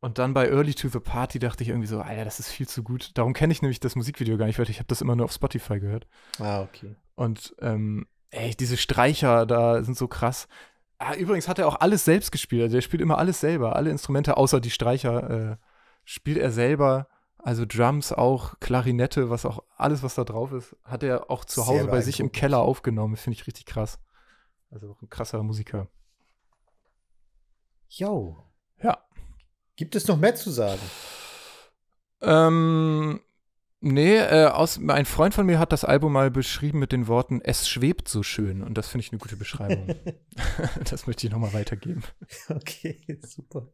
Und dann bei Early to the Party dachte ich irgendwie so, Alter, das ist viel zu gut. Darum kenne ich nämlich das Musikvideo gar nicht, weil ich habe das immer nur auf Spotify gehört. Ah, okay. Und ähm, ey, diese Streicher da sind so krass. Ah, übrigens hat er auch alles selbst gespielt. Also er spielt immer alles selber, alle Instrumente außer die Streicher äh, spielt er selber. Also Drums auch, Klarinette, was auch alles, was da drauf ist, hat er auch zu Hause bei sich im Keller aufgenommen. Finde ich richtig krass. Also auch ein krasser Musiker. Jo. Ja. Gibt es noch mehr zu sagen? Ähm, Nee, äh, aus, ein Freund von mir hat das Album mal beschrieben mit den Worten, es schwebt so schön. Und das finde ich eine gute Beschreibung. das möchte ich nochmal weitergeben. Okay, super.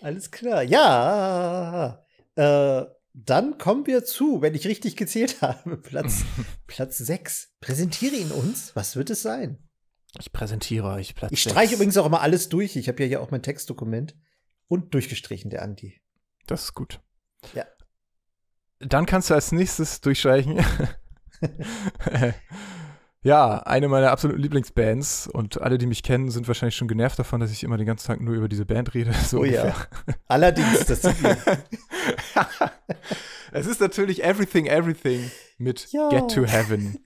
Alles klar. Ja. Äh, dann kommen wir zu, wenn ich richtig gezählt habe, Platz, Platz 6. Präsentiere ihn uns. Was wird es sein? Ich präsentiere euch Platz Ich streiche übrigens auch immer alles durch. Ich habe ja hier auch mein Textdokument. Und durchgestrichen, der Andi. Das ist gut. Ja. Dann kannst du als nächstes durchstreichen. ja, eine meiner absoluten Lieblingsbands und alle, die mich kennen, sind wahrscheinlich schon genervt davon, dass ich immer den ganzen Tag nur über diese Band rede. So oh ungefähr. ja. Allerdings, das sieht man. es ist natürlich Everything Everything mit ja. Get to Heaven.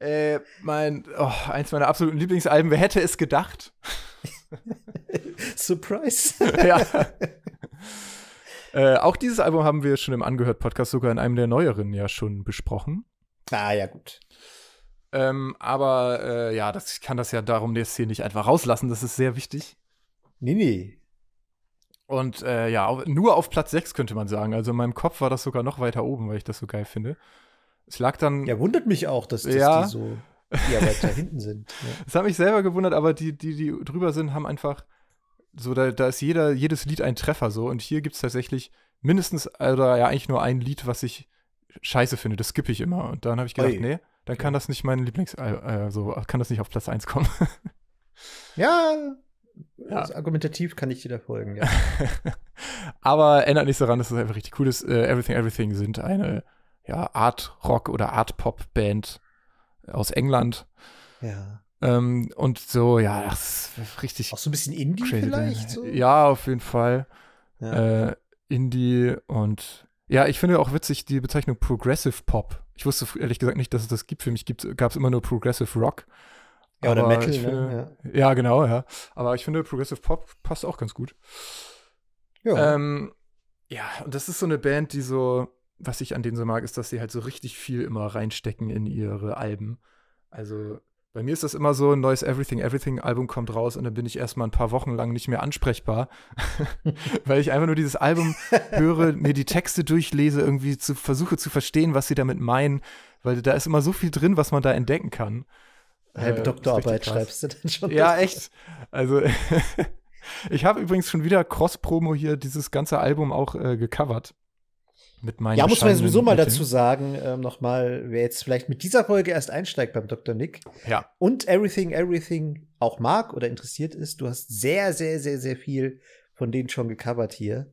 Äh, mein, oh, eins meiner absoluten Lieblingsalben. Wer hätte es gedacht? Surprise. ja. Äh, auch dieses Album haben wir schon im Angehört-Podcast sogar in einem der neueren ja schon besprochen. Ah, ja, gut. Ähm, aber äh, ja, das, ich kann das ja darum jetzt hier nicht einfach rauslassen, das ist sehr wichtig. Nee, nee. Und äh, ja, nur auf Platz 6 könnte man sagen. Also in meinem Kopf war das sogar noch weiter oben, weil ich das so geil finde. Es lag dann. Ja, wundert mich auch, dass, dass ja. die so eher weiter hinten sind. Ja. Das hat mich selber gewundert, aber die, die, die drüber sind, haben einfach so, da, da ist jeder, jedes Lied ein Treffer so. Und hier gibt es tatsächlich mindestens, oder ja, eigentlich nur ein Lied, was ich scheiße finde. Das skippe ich immer. Und dann habe ich gedacht, Oi. nee, dann kann das nicht mein Lieblings-, äh, äh kann das nicht auf Platz 1 kommen. ja, ja. Also argumentativ kann ich dir da folgen, ja. Aber ändert nichts daran, dass es einfach richtig cool ist. Uh, Everything Everything sind eine ja, Art Rock oder Art Pop Band aus England. Ja. Ähm, und so, ja, das ist richtig. Auch so ein bisschen Indie vielleicht? So? Ja, auf jeden Fall. Ja. Äh, Indie und ja, ich finde auch witzig die Bezeichnung Progressive Pop. Ich wusste ehrlich gesagt nicht, dass es das gibt. Für mich gab es immer nur Progressive Rock. Ja, oder Metal, ne? finde, ne? ja. ja. genau, ja. Aber ich finde, Progressive Pop passt auch ganz gut. Ja. Ähm, ja, und das ist so eine Band, die so, was ich an denen so mag, ist, dass sie halt so richtig viel immer reinstecken in ihre Alben. Also bei mir ist das immer so, ein neues Everything Everything Album kommt raus und dann bin ich erstmal ein paar Wochen lang nicht mehr ansprechbar, weil ich einfach nur dieses Album höre, mir die Texte durchlese, irgendwie zu, versuche zu verstehen, was sie damit meinen, weil da ist immer so viel drin, was man da entdecken kann. Halbe äh, Doktorarbeit schreibst du denn schon? Ja, echt. Also ich habe übrigens schon wieder Cross-Promo hier dieses ganze Album auch äh, gecovert mit meinen Ja, muss man sowieso mal dazu sagen, ähm, nochmal, wer jetzt vielleicht mit dieser Folge erst einsteigt beim Dr. Nick ja. und Everything, Everything auch mag oder interessiert ist, du hast sehr, sehr, sehr, sehr viel von denen schon gecovert hier.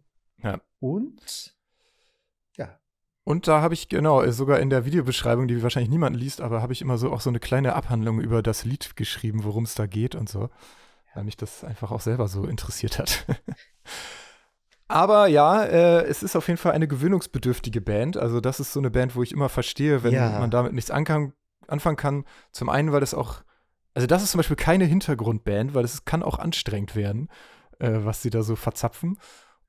Ja. Und ja. Und da habe ich, genau, sogar in der Videobeschreibung, die wahrscheinlich niemand liest, aber habe ich immer so auch so eine kleine Abhandlung über das Lied geschrieben, worum es da geht und so. Weil mich das einfach auch selber so interessiert hat. Aber ja, äh, es ist auf jeden Fall eine gewöhnungsbedürftige Band. Also, das ist so eine Band, wo ich immer verstehe, wenn ja. man damit nichts ankam, anfangen kann. Zum einen, weil das auch, also, das ist zum Beispiel keine Hintergrundband, weil es kann auch anstrengend werden, äh, was sie da so verzapfen.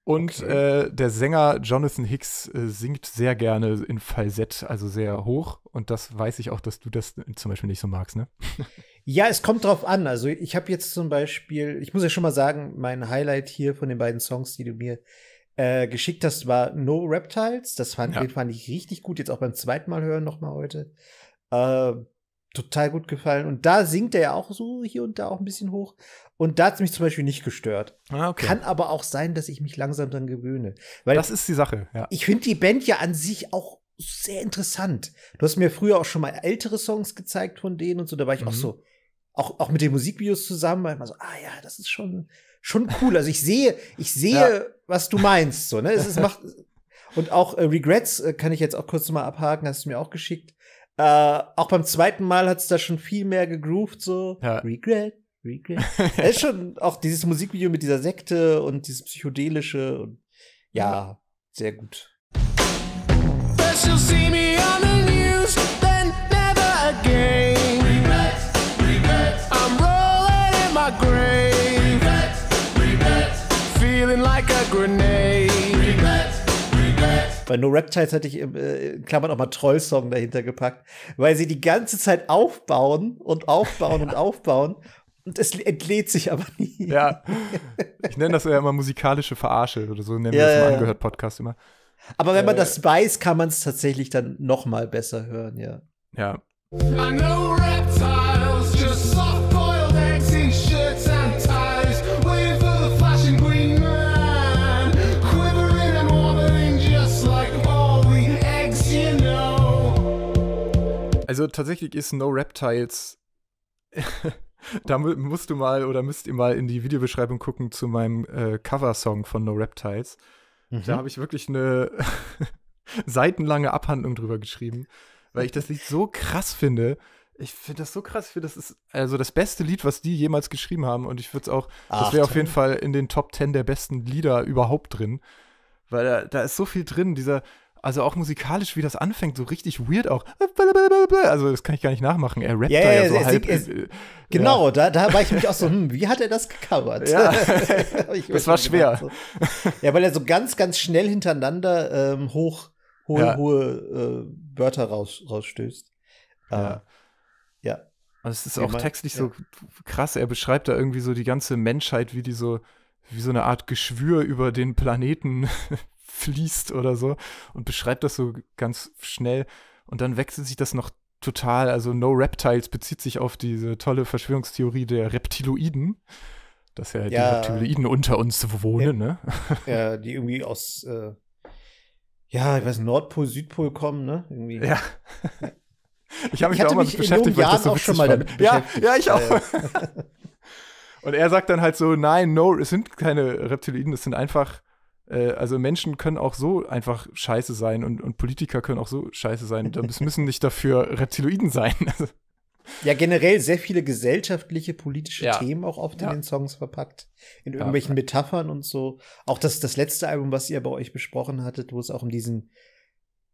Und okay. äh, der Sänger Jonathan Hicks äh, singt sehr gerne in Falsett, also sehr hoch. Und das weiß ich auch, dass du das zum Beispiel nicht so magst, ne? Ja, es kommt drauf an. Also ich habe jetzt zum Beispiel, ich muss ja schon mal sagen, mein Highlight hier von den beiden Songs, die du mir äh, geschickt hast, war No Reptiles. Das fand, ja. fand ich richtig gut. Jetzt auch beim zweiten Mal hören nochmal heute. Äh, total gut gefallen. Und da singt er ja auch so hier und da auch ein bisschen hoch. Und da hat es mich zum Beispiel nicht gestört. Ah, okay. Kann aber auch sein, dass ich mich langsam dran gewöhne. Weil das ist die Sache, ja. Ich finde die Band ja an sich auch sehr interessant. Du hast mir früher auch schon mal ältere Songs gezeigt von denen und so. Da war ich mhm. auch so, auch, auch mit den Musikvideos zusammen, war ich mal so, ah ja, das ist schon, schon cool. Also ich sehe, ich sehe, ja. was du meinst. So, ne? Es ist, macht, und auch äh, Regrets äh, kann ich jetzt auch kurz mal abhaken, hast du mir auch geschickt. Äh, auch beim zweiten Mal hat es da schon viel mehr gegroovt, so. Ja. Regret, Regret. es ist schon auch dieses Musikvideo mit dieser Sekte und dieses psychedelische und ja, ja. sehr gut. First you'll see me on the news, then never again. Bei No Reptiles hatte ich äh, in Klammern auch mal Trollsong dahinter gepackt, weil sie die ganze Zeit aufbauen und aufbauen und aufbauen und es entlädt sich aber nie. Ja. Ich nenne das ja immer musikalische Verarsche oder so, nennen wir ja, das im Angehört-Podcast immer. Aber wenn man das äh. weiß, kann man es tatsächlich dann noch mal besser hören, ja. Ja. I know reptiles just soft Also tatsächlich ist No Reptiles. da musst du mal oder müsst ihr mal in die Videobeschreibung gucken zu meinem äh, Cover-Song von No Reptiles. Mhm. Da habe ich wirklich eine seitenlange Abhandlung drüber geschrieben, weil ich das Lied so krass finde. Ich finde das so krass. Ich finde, das ist also das beste Lied, was die jemals geschrieben haben. Und ich würde es auch, Ach, das wäre auf jeden Fall in den Top 10 der besten Lieder überhaupt drin. Weil da, da ist so viel drin. Dieser, also auch musikalisch, wie das anfängt, so richtig weird auch. Also das kann ich gar nicht nachmachen. Er rappt ja, da ja, so halb. Ist, äh, äh, genau, ja. da, da war ich mich auch so, hm, wie hat er das gecovert? Ja. das war schwer. Gedacht, so. Ja, weil er so ganz, ganz schnell hintereinander ähm, hoch, hohe, ja. hohe äh, Wörter raus, rausstößt. Ja. Äh, ja. Also es ist ich auch mein, textlich so krass. Er beschreibt da irgendwie so die ganze Menschheit, wie die so, wie so eine Art Geschwür über den Planeten fließt oder so und beschreibt das so ganz schnell. Und dann wechselt sich das noch total. Also No Reptiles bezieht sich auf diese tolle Verschwörungstheorie der Reptiloiden, dass ja, ja die Reptiloiden unter uns wohnen, ne? ja, ne? Ja, die irgendwie aus, äh, ja, ich weiß, Nordpol, Südpol kommen, ne? Irgendwie. Ja. Ich habe mich da auch mal mich beschäftigt, weil ich das so auch schon mal damit Ja, ja, ich auch. Und er sagt dann halt so, nein, no, es sind keine Reptiloiden, es sind einfach äh, also Menschen können auch so einfach scheiße sein und, und Politiker können auch so scheiße sein. Das müssen nicht dafür Reptiloiden sein. Also ja, generell sehr viele gesellschaftliche, politische ja. Themen auch oft ja. in den Songs verpackt. In irgendwelchen ja. Metaphern und so. Auch das, das letzte Album, was ihr bei euch besprochen hattet, wo es auch um diesen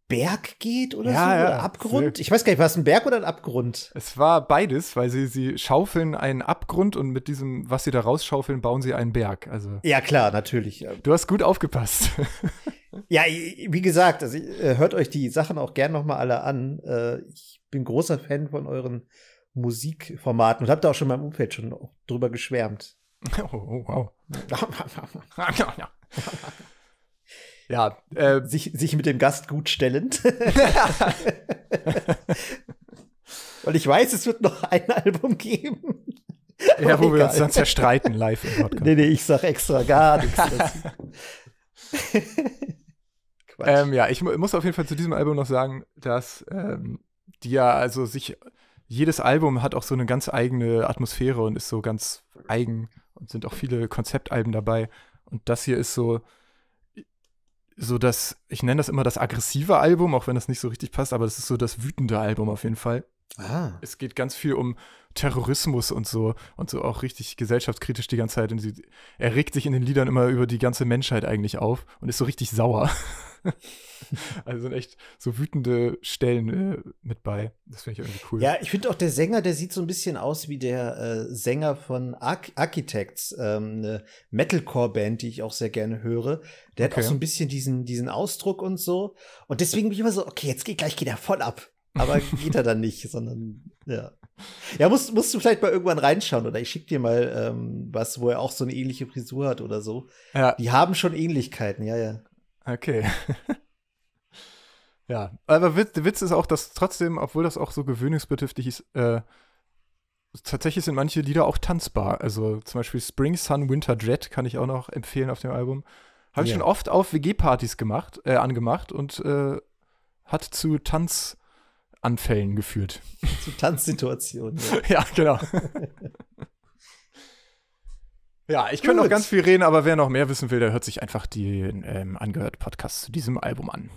Berg geht oder ja, so? Oder ja, Abgrund? Ich weiß gar nicht, war es ein Berg oder ein Abgrund? Es war beides, weil sie, sie schaufeln einen Abgrund und mit diesem, was sie da rausschaufeln, bauen sie einen Berg. Also, ja, klar, natürlich. Du hast gut aufgepasst. ja, wie gesagt, also, äh, hört euch die Sachen auch gern nochmal alle an. Äh, ich bin großer Fan von euren Musikformaten und habe da auch schon in meinem Umfeld schon drüber geschwärmt. Oh, wow. ja, ja. Ja, äh, sich, sich mit dem Gast gut stellend. Weil ich weiß, es wird noch ein Album geben. Ja, wo egal. wir uns dann zerstreiten live im Podcast. Nee, nee, ich sag extra gar nichts dazu. ähm, ja, ich muss auf jeden Fall zu diesem Album noch sagen, dass ähm, die ja also sich jedes Album hat auch so eine ganz eigene Atmosphäre und ist so ganz eigen und sind auch viele Konzeptalben dabei. Und das hier ist so, so das, ich nenne das immer das aggressive Album, auch wenn das nicht so richtig passt, aber das ist so das wütende Album auf jeden Fall. Ah. Es geht ganz viel um Terrorismus und so und so auch richtig gesellschaftskritisch die ganze Zeit. Und sie, er regt sich in den Liedern immer über die ganze Menschheit eigentlich auf und ist so richtig sauer. also sind echt so wütende Stellen äh, mit bei. Das finde ich irgendwie cool. Ja, ich finde auch der Sänger, der sieht so ein bisschen aus wie der äh, Sänger von Ar Architects, ähm, eine Metalcore-Band, die ich auch sehr gerne höre. Der okay. hat auch so ein bisschen diesen, diesen Ausdruck und so. Und deswegen bin ich immer so, okay, jetzt geht gleich geht er voll ab. Aber geht er dann nicht, sondern ja. Ja, musst, musst du vielleicht mal irgendwann reinschauen oder ich schicke dir mal ähm, was, wo er auch so eine ähnliche Frisur hat oder so. Ja. Die haben schon Ähnlichkeiten, ja, ja. Okay. ja, aber Witz, der Witz ist auch, dass trotzdem, obwohl das auch so gewöhnungsbedürftig ist, äh, tatsächlich sind manche Lieder auch tanzbar. Also zum Beispiel Spring Sun Winter Dread kann ich auch noch empfehlen auf dem Album. Habe ich ja. schon oft auf WG-Partys gemacht, äh, angemacht und äh, hat zu Tanz- Anfällen geführt. Zu Tanzsituationen. Ja, ja genau. ja, ich könnte noch ganz viel reden, aber wer noch mehr wissen will, der hört sich einfach den ähm, angehört Podcast zu diesem Album an.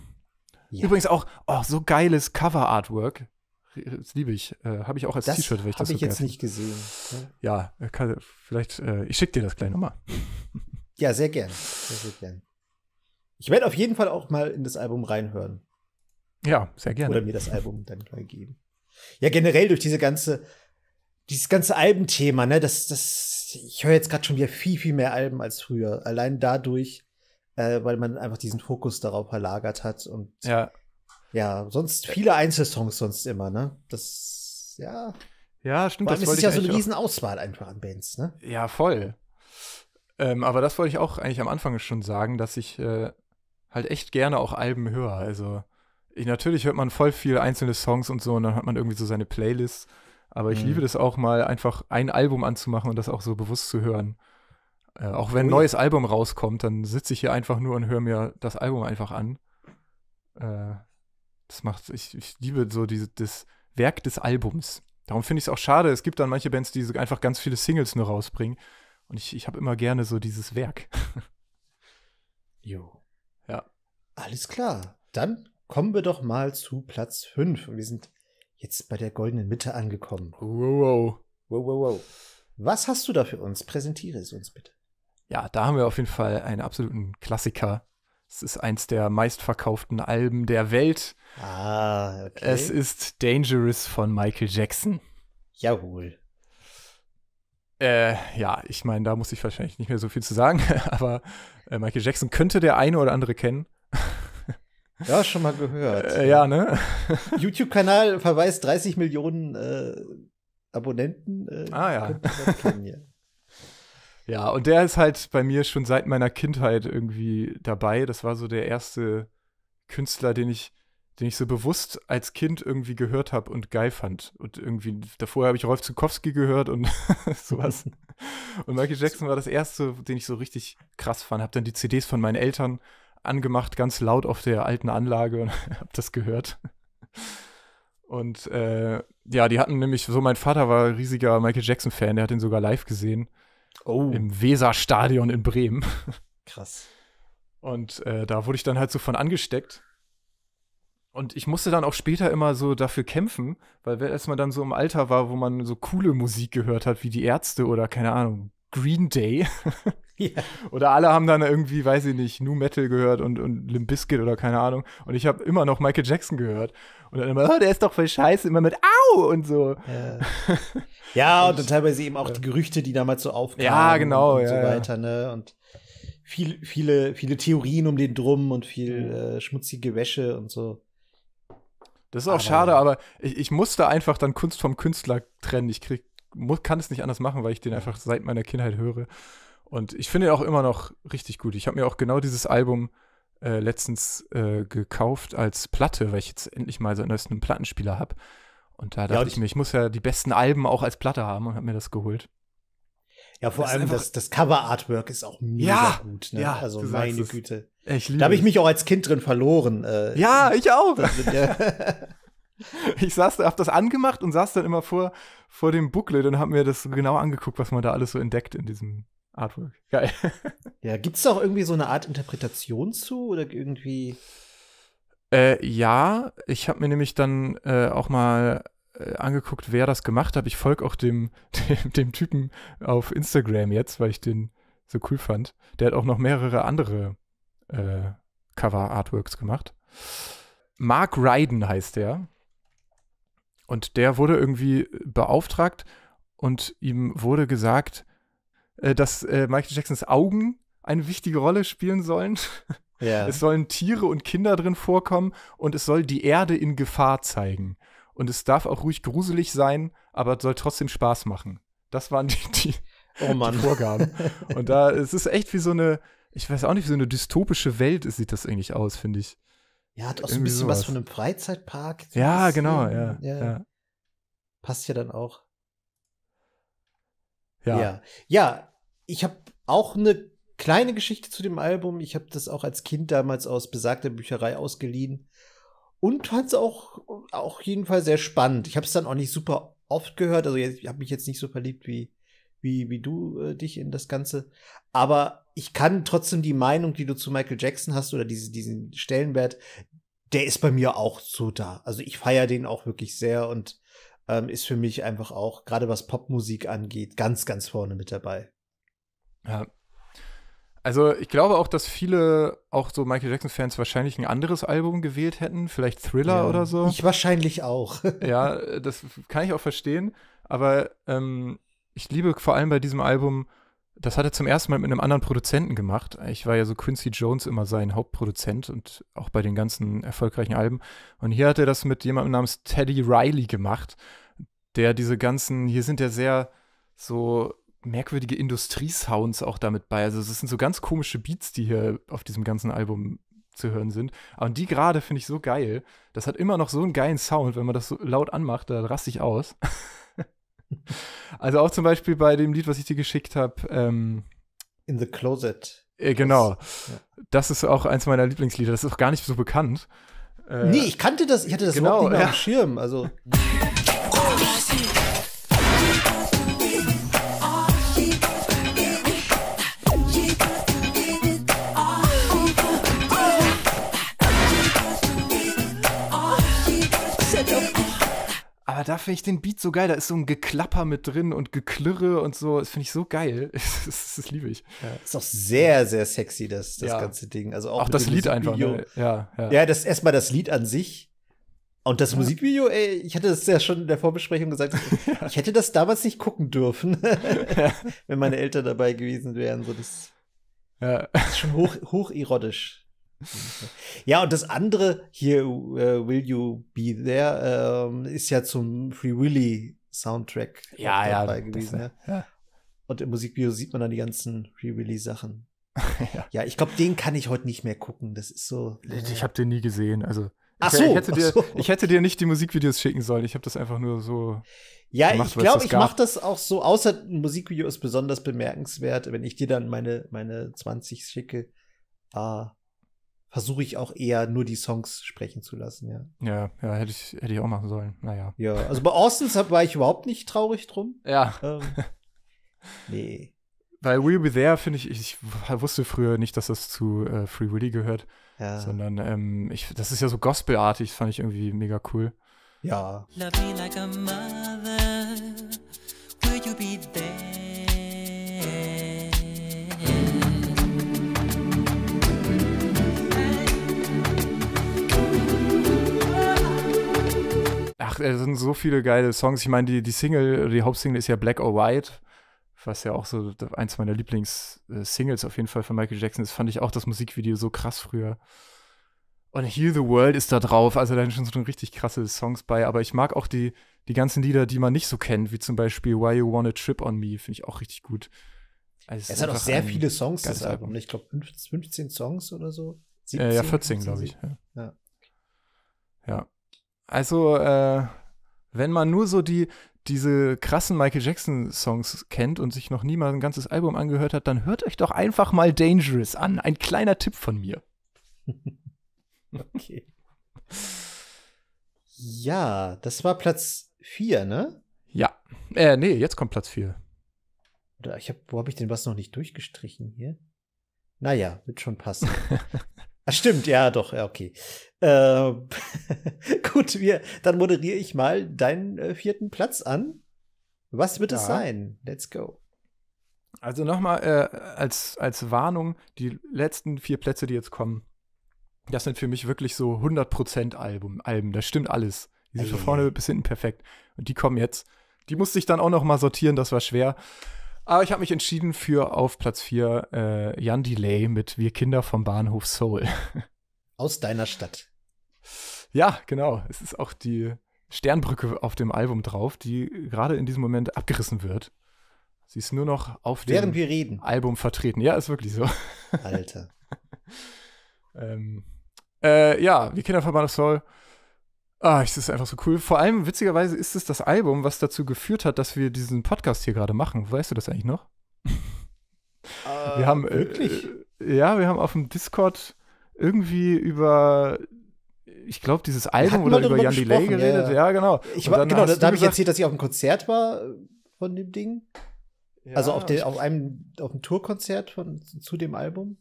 Ja. Übrigens auch oh, so geiles Cover-Artwork. Das liebe ich. Äh, habe ich auch als T-Shirt, wenn ich das so Habe ich jetzt nicht gesehen. Ja, ja äh, kann, vielleicht, äh, ich schicke dir das gleich nochmal. Ja, sehr gern. Sehr, sehr gern. Ich werde auf jeden Fall auch mal in das Album reinhören. Ja, sehr gerne. Oder mir das Album dann neu geben. Ja, generell durch diese ganze, dieses ganze Albenthema, ne, das, das, ich höre jetzt gerade schon wieder viel, viel mehr Alben als früher. Allein dadurch, äh, weil man einfach diesen Fokus darauf verlagert hat und ja, ja sonst viele Einzelsongs sonst immer, ne? Das, ja. Ja, stimmt. das ist ja so eine Riesenauswahl einfach an Bands, ne? Ja, voll. Ähm, aber das wollte ich auch eigentlich am Anfang schon sagen, dass ich äh, halt echt gerne auch Alben höre. Also ich, natürlich hört man voll viel einzelne Songs und so und dann hat man irgendwie so seine Playlists. Aber ich mhm. liebe das auch mal, einfach ein Album anzumachen und das auch so bewusst zu hören. Äh, auch wenn ein oh neues Album rauskommt, dann sitze ich hier einfach nur und höre mir das Album einfach an. Äh, das macht, ich, ich liebe so diese, das Werk des Albums. Darum finde ich es auch schade. Es gibt dann manche Bands, die so einfach ganz viele Singles nur rausbringen. Und ich, ich habe immer gerne so dieses Werk. jo. Ja. Alles klar. Dann kommen wir doch mal zu Platz 5. Und wir sind jetzt bei der goldenen Mitte angekommen. Wow, wow. Wow, wow, wow. Was hast du da für uns? Präsentiere es uns bitte. Ja, da haben wir auf jeden Fall einen absoluten Klassiker. Es ist eins der meistverkauften Alben der Welt. Ah, okay. Es ist Dangerous von Michael Jackson. Jawohl. Äh, ja, ich meine, da muss ich wahrscheinlich nicht mehr so viel zu sagen, aber äh, Michael Jackson könnte der eine oder andere kennen. Ja, schon mal gehört. Äh, ja, ne? YouTube-Kanal verweist 30 Millionen äh, Abonnenten. Äh, ah, ja. Kennen, ja. ja, und der ist halt bei mir schon seit meiner Kindheit irgendwie dabei. Das war so der erste Künstler, den ich, den ich so bewusst als Kind irgendwie gehört habe und geil fand. Und irgendwie, davor habe ich Rolf Zukowski gehört und sowas. Und Michael Jackson war das erste, den ich so richtig krass fand. Hab dann die CDs von meinen Eltern angemacht, ganz laut auf der alten Anlage und hab das gehört. Und äh, ja, die hatten nämlich, so mein Vater war riesiger Michael Jackson-Fan, der hat ihn sogar live gesehen. Oh. Im Weserstadion in Bremen. Krass. Und äh, da wurde ich dann halt so von angesteckt. Und ich musste dann auch später immer so dafür kämpfen, weil als man dann so im Alter war, wo man so coole Musik gehört hat, wie die Ärzte oder keine Ahnung, Green Day, Oder alle haben dann irgendwie, weiß ich nicht, New Metal gehört und, und Limp Bizkit oder keine Ahnung. Und ich habe immer noch Michael Jackson gehört. Und dann immer, oh, der ist doch voll scheiße, immer mit Au und so. Ja, ja und, dann teilweise eben auch die Gerüchte, die damals so aufkamen. Ja, genau. Und ja, so weiter, ne? Und viel, viele, viele Theorien um den Drum und viel äh, schmutzige Wäsche und so. Das ist auch aber, schade, aber ich, ich musste einfach dann Kunst vom Künstler trennen. Ich krieg, muss, kann es nicht anders machen, weil ich den einfach seit meiner Kindheit höre. Und ich finde auch immer noch richtig gut. Ich habe mir auch genau dieses Album äh, letztens äh, gekauft als Platte, weil ich jetzt endlich mal so einen neuesten Plattenspieler habe. Und da ja, dachte und ich, mir, ich muss ja die besten Alben auch als Platte haben und habe mir das geholt. Ja, vor das allem das, das Cover-Artwork ist auch mega ja, gut. Ne? Ja, also meine Güte. Ich liebe da habe ich mich auch als Kind drin verloren. Äh, ja, ich auch. ich saß hab das angemacht und saß dann immer vor, vor dem Booklet und habe mir das genau angeguckt, was man da alles so entdeckt in diesem Artwork. Geil. ja, gibt es auch irgendwie so eine Art Interpretation zu oder irgendwie? Äh, ja, ich habe mir nämlich dann äh, auch mal äh, angeguckt, wer das gemacht hat. Ich folge auch dem, dem, dem, Typen auf Instagram jetzt, weil ich den so cool fand. Der hat auch noch mehrere andere äh, Cover-Artworks gemacht. Mark Ryden heißt der. Und der wurde irgendwie beauftragt und ihm wurde gesagt, äh, dass äh, Michael Jacksons Augen eine wichtige Rolle spielen sollen. Ja. Es sollen Tiere und Kinder drin vorkommen und es soll die Erde in Gefahr zeigen. Und es darf auch ruhig gruselig sein, aber es soll trotzdem Spaß machen. Das waren die, die, oh die Vorgaben. und da, es ist echt wie so eine, ich weiß auch nicht, wie so eine dystopische Welt sieht das eigentlich aus, finde ich. Ja, hat auch so ein bisschen sowas. was von einem Freizeitpark. Ja, genau, ja, ja. ja. Passt ja dann auch. Ja. Ja, ja ich habe auch eine kleine Geschichte zu dem Album. Ich habe das auch als Kind damals aus besagter Bücherei ausgeliehen und fand es auch, auch jeden Fall sehr spannend. Ich habe es dann auch nicht super oft gehört. Also ich habe mich jetzt nicht so verliebt wie, wie, wie du äh, dich in das Ganze. Aber ich kann trotzdem die Meinung, die du zu Michael Jackson hast oder diese, diesen Stellenwert, der ist bei mir auch so da. Also ich feiere den auch wirklich sehr und ähm, ist für mich einfach auch, gerade was Popmusik angeht, ganz, ganz vorne mit dabei. Ja. Also ich glaube auch, dass viele, auch so Michael Jackson-Fans, wahrscheinlich ein anderes Album gewählt hätten, vielleicht Thriller ja, oder so. Ich wahrscheinlich auch. ja, das kann ich auch verstehen. Aber ähm, ich liebe vor allem bei diesem Album das hat er zum ersten Mal mit einem anderen Produzenten gemacht. Ich war ja so Quincy Jones immer sein Hauptproduzent und auch bei den ganzen erfolgreichen Alben. Und hier hat er das mit jemandem namens Teddy Riley gemacht, der diese ganzen, hier sind ja sehr so merkwürdige Industriesounds auch damit bei. Also es sind so ganz komische Beats, die hier auf diesem ganzen Album zu hören sind. Und die gerade finde ich so geil. Das hat immer noch so einen geilen Sound. Wenn man das so laut anmacht, da raste ich aus. Also auch zum Beispiel bei dem Lied, was ich dir geschickt habe. Ähm, In the Closet. Äh, genau. Das, ja. das ist auch eins meiner Lieblingslieder. Das ist auch gar nicht so bekannt. Äh, nee, ich kannte das. Ich hatte das genau, überhaupt nicht mehr ja. am Schirm. Also. Aber da finde ich den Beat so geil. Da ist so ein Geklapper mit drin und Geklirre und so. Das finde ich so geil. das, das, das liebe ich. Ja, ist auch sehr, sehr sexy, das, das ja. ganze Ding. Also auch, auch das Lied einfach. Ne? Ja, ja. ja, das erstmal das Lied an sich. Und das ja. Musikvideo, ey, ich hatte das ja schon in der Vorbesprechung gesagt, ich hätte das damals nicht gucken dürfen, wenn meine Eltern dabei gewesen wären. So, das ja. ist schon hoch, hoch erotisch. Ja, und das andere hier, uh, Will You Be There, uh, ist ja zum Free Willy Soundtrack ja, ja, dabei gewesen. Ne. ja. Und im Musikvideo sieht man dann die ganzen Free Willy Sachen. ja. ja. ich glaube, den kann ich heute nicht mehr gucken. Das ist so. Ich, ich habe den nie gesehen. Also Ach so, ich, hätte dir, so. ich hätte dir nicht die Musikvideos schicken sollen. Ich habe das einfach nur so. Ja, gemacht, ich glaube, ich mache das auch so. Außer ein Musikvideo ist besonders bemerkenswert, wenn ich dir dann meine, meine 20 schicke. Ah, versuche ich auch eher nur die Songs sprechen zu lassen, ja. Ja, ja hätte ich, hätte ich auch machen sollen. Naja. Ja, also bei Austins war ich überhaupt nicht traurig drum. Ja. Ähm, nee. Weil We'll Be There finde ich, ich wusste früher nicht, dass das zu äh, Free Willy gehört. Ja. Sondern ähm, ich, das ist ja so gospelartig, fand ich irgendwie mega cool. Ja. Love me like a mother. Will you be there? ach, es äh, sind so viele geile Songs. Ich meine, die, die Single, die Hauptsingle ist ja Black or White, was ja auch so eins meiner Lieblings-Singles äh, auf jeden Fall von Michael Jackson ist. Fand ich auch das Musikvideo so krass früher. Und Heal the World ist da drauf. Also da sind schon so richtig krasse Songs bei. Aber ich mag auch die, die ganzen Lieder, die man nicht so kennt, wie zum Beispiel Why You Wanna Trip on Me, finde ich auch richtig gut. Also es hat auch sehr viele Songs, das Album. Album. Ich glaube, 15 Songs oder so. 17, äh, ja, 14, glaube ich. Ja. ja. ja. Also, äh, wenn man nur so die, diese krassen Michael Jackson-Songs kennt und sich noch nie mal ein ganzes Album angehört hat, dann hört euch doch einfach mal Dangerous an. Ein kleiner Tipp von mir. okay. ja, das war Platz 4, ne? Ja. Äh, nee, jetzt kommt Platz 4. ich hab, wo habe ich denn was noch nicht durchgestrichen hier? Naja, wird schon passen. Ach, stimmt, ja, doch, ja, okay. Äh, gut, wir, dann moderiere ich mal deinen äh, vierten Platz an. Was wird ja. es sein? Let's go. Also nochmal äh, als, als Warnung, die letzten vier Plätze, die jetzt kommen, das sind für mich wirklich so 100% Album, Alben. Da stimmt alles. Die sind von vorne bis hinten perfekt. Und die kommen jetzt. Die musste ich dann auch noch mal sortieren, das war schwer. Aber ich habe mich entschieden für auf Platz 4 äh, Jan Delay mit Wir Kinder vom Bahnhof Seoul. Aus deiner Stadt. Ja, genau. Es ist auch die Sternbrücke auf dem Album drauf, die gerade in diesem Moment abgerissen wird. Sie ist nur noch auf Während dem wir reden. Album vertreten. Ja, ist wirklich so. Alter. ähm, äh, ja, Wir Kinder vom Bahnhof Seoul Ah, es ist einfach so cool. Vor allem, witzigerweise, ist es das Album, was dazu geführt hat, dass wir diesen Podcast hier gerade machen. Weißt du das eigentlich noch? Uh, wir haben äh, wirklich. Äh, ja, wir haben auf dem Discord irgendwie über, ich glaube, dieses Album oder über Jan Delay geredet. Ja, ja. ja, genau. Ich war, genau, da, habe ich erzählt, dass ich auf dem Konzert war äh, von dem Ding. Ja, also auf, den, auf einem auf einem Tourkonzert von, zu dem Album.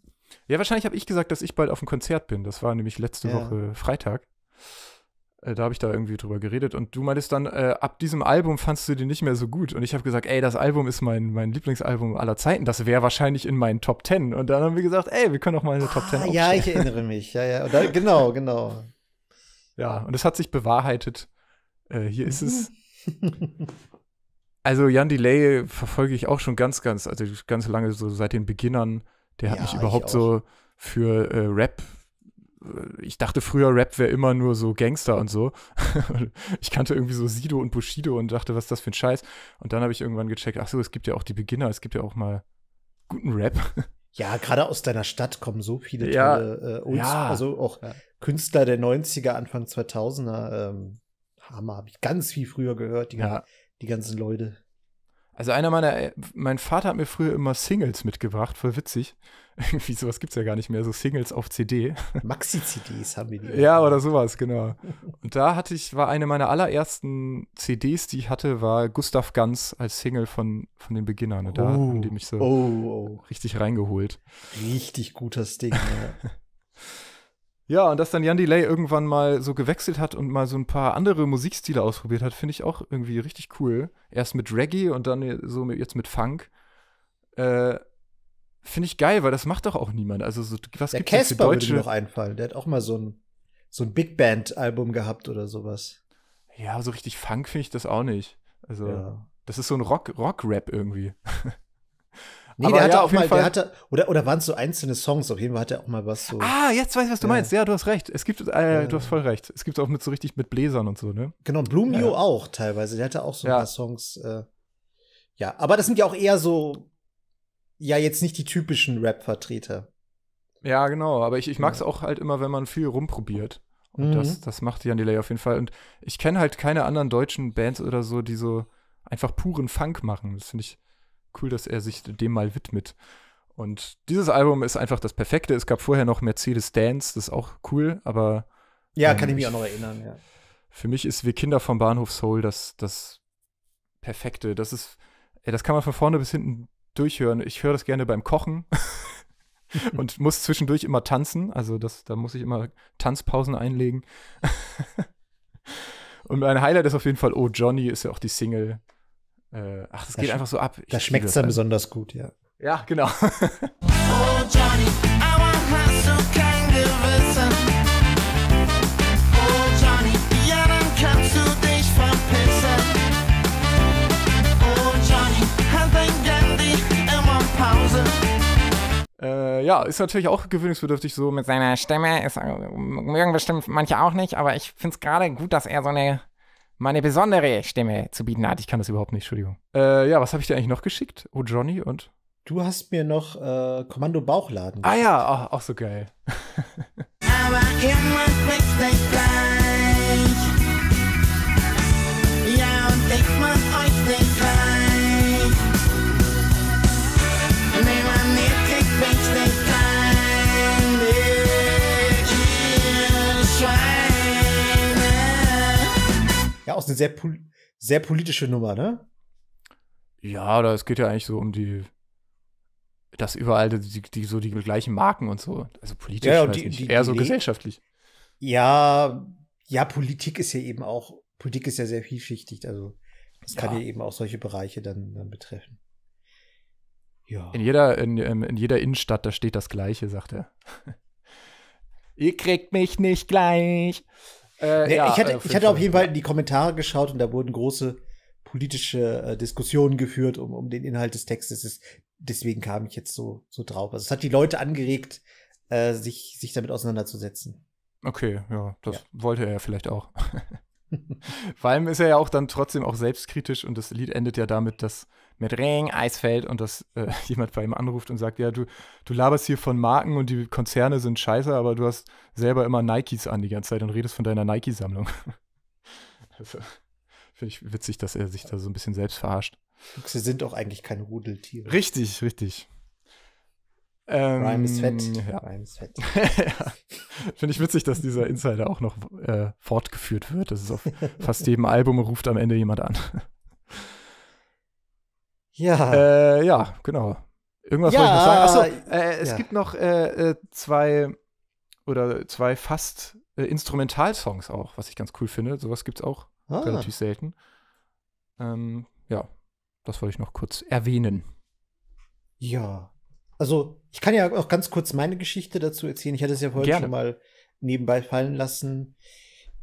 Ja, wahrscheinlich habe ich gesagt, dass ich bald auf dem Konzert bin. Das war nämlich letzte Woche Freitag. Äh, da habe ich da irgendwie drüber geredet und du meintest dann, äh, ab diesem Album fandst du den nicht mehr so gut. Und ich habe gesagt, ey, das Album ist mein, mein Lieblingsalbum aller Zeiten. Das wäre wahrscheinlich in meinen Top Ten. Und dann haben wir gesagt, ey, wir können auch mal eine ah, Top Ten ah, aufstellen. Ja, ich erinnere mich. Ja, ja. Da, genau, genau. Ja, und es hat sich bewahrheitet. Äh, hier ist es. also Jan Delay verfolge ich auch schon ganz, ganz, also ganz lange, so seit den Beginnern. Der hat ja, mich überhaupt so für äh, Rap ich dachte früher, Rap wäre immer nur so Gangster und so. ich kannte irgendwie so Sido und Bushido und dachte, was ist das für ein Scheiß? Und dann habe ich irgendwann gecheckt, ach so, es gibt ja auch die Beginner, es gibt ja auch mal guten Rap. Ja, gerade aus deiner Stadt kommen so viele ja, tolle, äh, uns, ja. also auch ja. Künstler der 90er, Anfang 2000er. Ähm, Hammer, habe ich ganz viel früher gehört, die, ja. die ganzen Leute. Also einer meiner, äh, mein Vater hat mir früher immer Singles mitgebracht, voll witzig. Irgendwie sowas gibt es ja gar nicht mehr, so Singles auf CD. Maxi-CDs haben wir die. ja, oder sowas, genau. Und da hatte ich, war eine meiner allerersten CDs, die ich hatte, war Gustav Ganz als Single von, von den Beginnern. Und da oh, haben die mich so oh, oh. richtig reingeholt. Richtig gutes Ding, ja. Ja, und dass dann Jan Delay irgendwann mal so gewechselt hat und mal so ein paar andere Musikstile ausprobiert hat, finde ich auch irgendwie richtig cool. Erst mit Reggae und dann so jetzt mit Funk. Äh, Finde ich geil, weil das macht doch auch niemand. Also so, was der Casper würde mir noch einfallen. Der hat auch mal so ein, so ein Big Band Album gehabt oder sowas. Ja, so richtig Funk finde ich das auch nicht. Also ja. das ist so ein Rock Rock Rap irgendwie. Nee, Aber der hatte ja, auch mal, der hatte, oder, oder waren es so einzelne Songs? Auf jeden Fall hat er auch mal was so. Ah, jetzt weiß ich, was du ja. meinst. Ja, du hast recht. Es gibt, äh, ja. du hast voll recht. Es gibt auch mit so richtig mit Bläsern und so, ne? Genau, Blumio auch teilweise. Der hatte auch so ein paar Songs. Äh, ja, aber das sind ja auch eher so ja jetzt nicht die typischen Rap-Vertreter. Ja, genau, aber ich, ich mag es ja. auch halt immer, wenn man viel rumprobiert. Und mhm. das, das macht Jan Delay auf jeden Fall. Und ich kenne halt keine anderen deutschen Bands oder so, die so einfach puren Funk machen. Das finde ich cool, dass er sich dem mal widmet. Und dieses Album ist einfach das Perfekte. Es gab vorher noch Mercedes Dance, das ist auch cool, aber. Ja, ähm, kann ich mich auch noch erinnern, ja. Für mich ist wie Kinder vom Bahnhof Soul das, das Perfekte. Das ist, ey, das kann man von vorne bis hinten durchhören. Ich höre das gerne beim Kochen und muss zwischendurch immer tanzen. Also das, da muss ich immer Tanzpausen einlegen. und mein Highlight ist auf jeden Fall Oh Johnny, ist ja auch die Single. Äh, ach, das, das geht einfach so ab. Ich das schmeckt es dann halt. besonders gut, ja. Ja, genau. oh Johnny, I want my so kind of Äh, ja, ist natürlich auch gewöhnungsbedürftig so mit seiner Stimme. Ist, äh, mögen bestimmt manche auch nicht, aber ich finde es gerade gut, dass er so eine meine besondere Stimme zu bieten hat. Ich kann das überhaupt nicht, Entschuldigung. Äh, ja, was habe ich dir eigentlich noch geschickt? Oh, Johnny und? Du hast mir noch äh, Kommando Bauchladen Ah ja, auch, auch so geil. aber irgendwas wächst nicht gleich. Ja, und ich muss euch auch eine sehr, pol sehr politische Nummer, ne? Ja, oder es geht ja eigentlich so um die, dass überall die, die so die gleichen Marken und so, also politisch, ja, die, die, eher so gesellschaftlich. Ja, ja, Politik ist ja eben auch, Politik ist ja sehr vielschichtig, also das ja. kann ja eben auch solche Bereiche dann, dann betreffen. Ja. In jeder, in, ähm, in jeder Innenstadt, da steht das Gleiche, sagt er. Ihr kriegt mich nicht gleich. Äh, ja, ich, hatte, äh, ich hatte auf jeden Fall in die Kommentare geschaut und da wurden große politische äh, Diskussionen geführt um, um den Inhalt des Textes. deswegen kam ich jetzt so, so drauf. Also es hat die Leute angeregt, äh, sich, sich damit auseinanderzusetzen. Okay, ja, das ja. wollte er ja vielleicht auch. Vor allem ist er ja auch dann trotzdem auch selbstkritisch und das Lied endet ja damit, dass mit Regen, Eisfeld und dass äh, jemand bei ihm anruft und sagt, ja, du, du laberst hier von Marken und die Konzerne sind scheiße, aber du hast selber immer Nikes an die ganze Zeit und redest von deiner Nike-Sammlung. also, finde ich witzig, dass er sich da so ein bisschen selbst verarscht. Sie sind auch eigentlich keine Rudeltiere. Richtig, richtig. Ähm, Rhyme ist fett. Ja. Rhyme ist fett. ja. Finde ich witzig, dass dieser Insider auch noch äh, fortgeführt wird. Das ist auf fast jedem Album ruft am Ende jemand an. Ja. Äh, ja, genau. Irgendwas ja. wollte ich noch sagen. Achso, äh, es ja. gibt noch äh, äh zwei oder zwei fast äh, Instrumentalsongs auch, was ich ganz cool finde. Sowas gibt es auch ah. relativ selten. Ähm, ja, das wollte ich noch kurz erwähnen. Ja. Also, ich kann ja auch ganz kurz meine Geschichte dazu erzählen. Ich hatte es ja vorhin Gerne. schon mal nebenbei fallen lassen.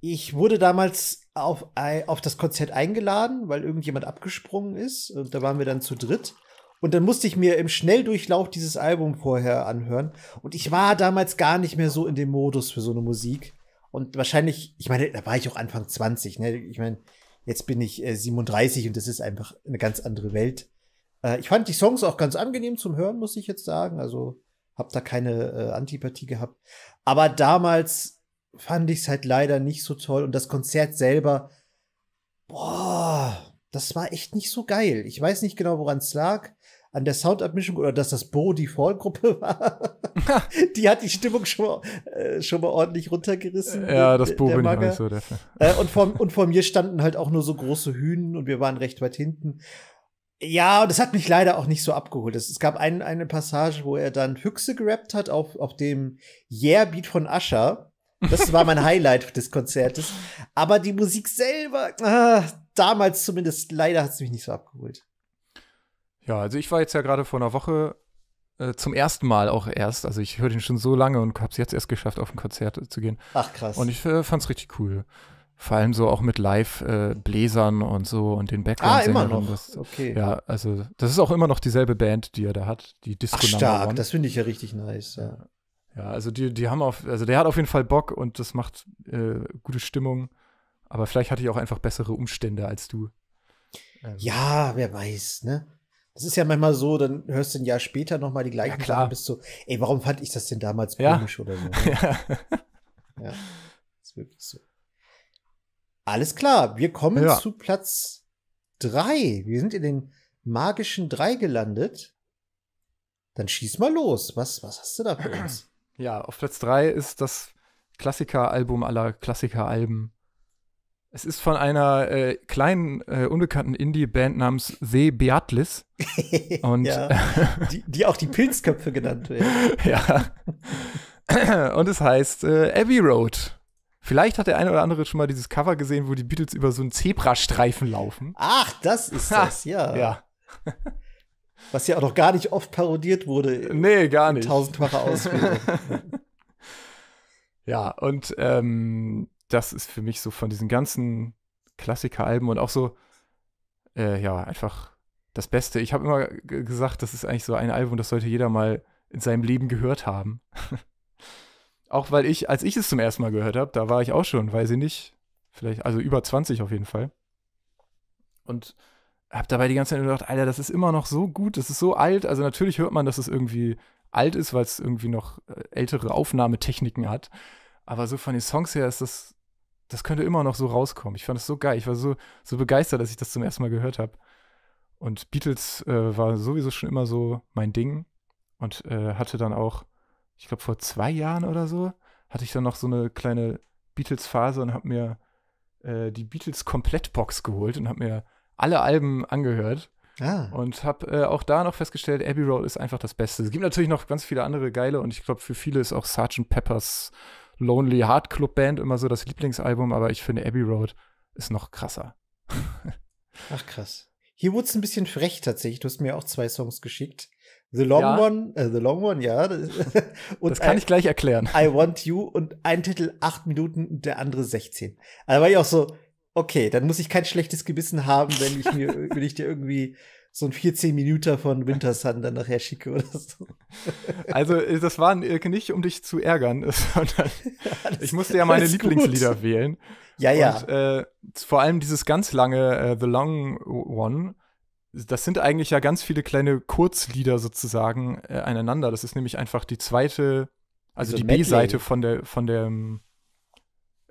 Ich wurde damals auf, auf das Konzert eingeladen, weil irgendjemand abgesprungen ist. Und da waren wir dann zu dritt. Und dann musste ich mir im Schnelldurchlauf dieses Album vorher anhören. Und ich war damals gar nicht mehr so in dem Modus für so eine Musik. Und wahrscheinlich, ich meine, da war ich auch Anfang 20, ne? Ich meine, jetzt bin ich äh, 37 und das ist einfach eine ganz andere Welt. Äh, ich fand die Songs auch ganz angenehm zum Hören, muss ich jetzt sagen. Also hab da keine äh, Antipathie gehabt. Aber damals fand ich es halt leider nicht so toll. Und das Konzert selber, boah, das war echt nicht so geil. Ich weiß nicht genau, woran es lag. An der Soundabmischung oder dass das Bo die Vorgruppe war. die hat die Stimmung schon mal, äh, schon mal ordentlich runtergerissen. Ja, das Bo bin ich so dafür. Äh, und, vor, und vor mir standen halt auch nur so große Hünen und wir waren recht weit hinten. Ja, das hat mich leider auch nicht so abgeholt. Es, es gab ein, eine Passage, wo er dann Füchse gerappt hat auf, auf dem Yeah-Beat von Ascher. Das war mein Highlight des Konzertes. Aber die Musik selber, ah, damals zumindest, leider hat es mich nicht so abgeholt. Ja, also ich war jetzt ja gerade vor einer Woche äh, zum ersten Mal auch erst. Also ich höre den schon so lange und habe es jetzt erst geschafft, auf ein Konzert äh, zu gehen. Ach krass. Und ich äh, fand es richtig cool. Vor allem so auch mit Live-Bläsern äh, und so und den background Ah, immer noch. Das, okay. Ja, also das ist auch immer noch dieselbe Band, die er da hat, die Disco Ach, stark, das finde ich ja richtig nice. Ja. Ja, also die, die haben auf, also der hat auf jeden Fall Bock und das macht äh, gute Stimmung. Aber vielleicht hatte ich auch einfach bessere Umstände als du. Ähm. Ja, wer weiß, ne? Das ist ja manchmal so, dann hörst du ein Jahr später nochmal die gleichen ja, klar. bist so, ey, warum fand ich das denn damals ja. komisch oder so? Ne? ja. ja, ist wirklich so. Alles klar, wir kommen ja. zu Platz drei. Wir sind in den magischen drei gelandet. Dann schieß mal los. Was, was hast du da für uns? Ja, auf Platz 3 ist das Klassikeralbum aller Klassikeralben. Es ist von einer äh, kleinen, äh, unbekannten Indie-Band namens The Beatles. Und ja, die, die, auch die Pilzköpfe genannt werden. ja. Und es heißt äh, Abbey Road. Vielleicht hat der eine oder andere schon mal dieses Cover gesehen, wo die Beatles über so einen Zebrastreifen laufen. Ach, das ist das, ja. ja. Was ja auch noch gar nicht oft parodiert wurde. Nee, gar nicht. Tausendfache Ausführung. ja, und ähm, das ist für mich so von diesen ganzen Klassiker-Alben und auch so, äh, ja, einfach das Beste. Ich habe immer gesagt, das ist eigentlich so ein Album, das sollte jeder mal in seinem Leben gehört haben. auch weil ich, als ich es zum ersten Mal gehört habe, da war ich auch schon, weiß ich nicht, vielleicht, also über 20 auf jeden Fall. Und habe dabei die ganze Zeit gedacht, Alter, das ist immer noch so gut, das ist so alt. Also natürlich hört man, dass es irgendwie alt ist, weil es irgendwie noch äh, ältere Aufnahmetechniken hat. Aber so von den Songs her ist das, das könnte immer noch so rauskommen. Ich fand es so geil. Ich war so, so begeistert, dass ich das zum ersten Mal gehört habe. Und Beatles äh, war sowieso schon immer so mein Ding und äh, hatte dann auch, ich glaube vor zwei Jahren oder so, hatte ich dann noch so eine kleine Beatles-Phase und habe mir äh, die Beatles-Komplettbox geholt und habe mir alle Alben angehört. Ah. Und habe äh, auch da noch festgestellt, Abbey Road ist einfach das Beste. Es gibt natürlich noch ganz viele andere geile und ich glaube, für viele ist auch Sgt. Peppers Lonely Heart Club Band immer so das Lieblingsalbum, aber ich finde Abbey Road ist noch krasser. Ach krass. Hier wurde es ein bisschen frech tatsächlich. Du hast mir auch zwei Songs geschickt. The Long ja. One, äh, The Long One, ja. und das kann I, ich gleich erklären. I Want You und ein Titel 8 Minuten und der andere 16. Also war ich auch so, okay, dann muss ich kein schlechtes Gewissen haben, wenn ich mir, wenn ich dir irgendwie so ein 14 Minuten von Wintersun dann nachher schicke oder so. Also, äh, das war äh, nicht, um dich zu ärgern, sondern alles, ich musste ja meine Lieblingslieder wählen. Ja, ja. Und äh, vor allem dieses ganz lange äh, The Long One, das sind eigentlich ja ganz viele kleine Kurzlieder sozusagen äh, aneinander. Das ist nämlich einfach die zweite, also, also die B-Seite von der, von der, ähm,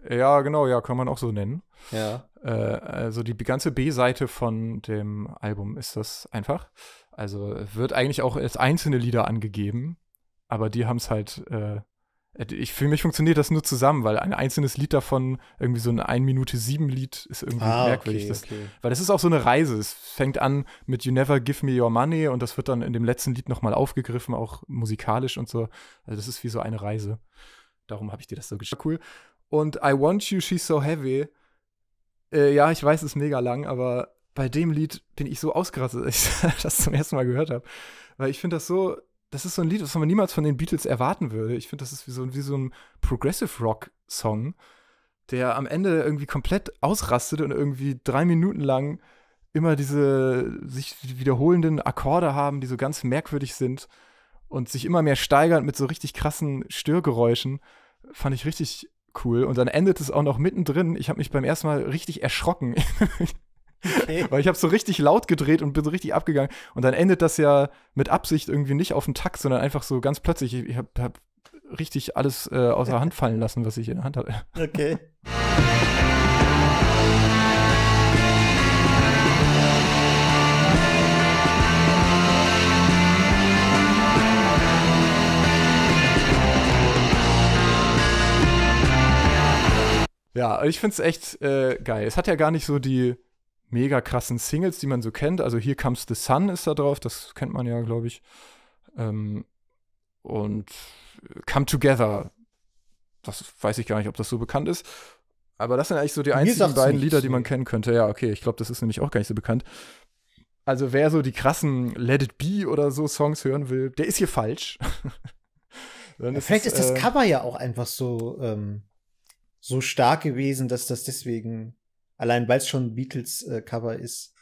ja, genau, ja, kann man auch so nennen. Ja. Äh, also die ganze B-Seite von dem Album ist das einfach. Also wird eigentlich auch als einzelne Lieder angegeben, aber die haben es halt. Äh, äh, ich, für mich funktioniert das nur zusammen, weil ein einzelnes Lied davon, irgendwie so ein 1 Minute 7 Lied, ist irgendwie ah, merkwürdig. Okay, das, okay. Weil das ist auch so eine Reise. Es fängt an mit You Never Give Me Your Money und das wird dann in dem letzten Lied nochmal aufgegriffen, auch musikalisch und so. Also das ist wie so eine Reise. Darum habe ich dir das so geschickt. Cool. Und I Want You, She's So Heavy. Äh, ja, ich weiß, es ist mega lang, aber bei dem Lied bin ich so ausgerastet, als ich das zum ersten Mal gehört habe. Weil ich finde das so, das ist so ein Lied, was man niemals von den Beatles erwarten würde. Ich finde, das ist wie so, wie so ein Progressive Rock-Song, der am Ende irgendwie komplett ausrastet und irgendwie drei Minuten lang immer diese sich wiederholenden Akkorde haben, die so ganz merkwürdig sind und sich immer mehr steigern mit so richtig krassen Störgeräuschen. Fand ich richtig cool. Und dann endet es auch noch mittendrin. Ich habe mich beim ersten Mal richtig erschrocken. Okay. Weil ich habe so richtig laut gedreht und bin so richtig abgegangen. Und dann endet das ja mit Absicht irgendwie nicht auf den Takt, sondern einfach so ganz plötzlich. Ich habe hab richtig alles äh, außer Hand fallen lassen, was ich in der Hand hatte. Okay. Ja, also ich finde es echt äh, geil. Es hat ja gar nicht so die mega krassen Singles, die man so kennt. Also hier Comes the Sun ist da drauf, das kennt man ja, glaube ich. Ähm, und Come Together, das weiß ich gar nicht, ob das so bekannt ist. Aber das sind eigentlich so die einzigen beiden Lieder, die man kennen könnte. Ja, okay, ich glaube, das ist nämlich auch gar nicht so bekannt. Also wer so die krassen Let It Be oder so Songs hören will, der ist hier falsch. Vielleicht ist, ist das äh, Cover ja auch einfach so ähm, so stark gewesen, dass das deswegen, allein weil es schon Beatles-Cover äh, ist,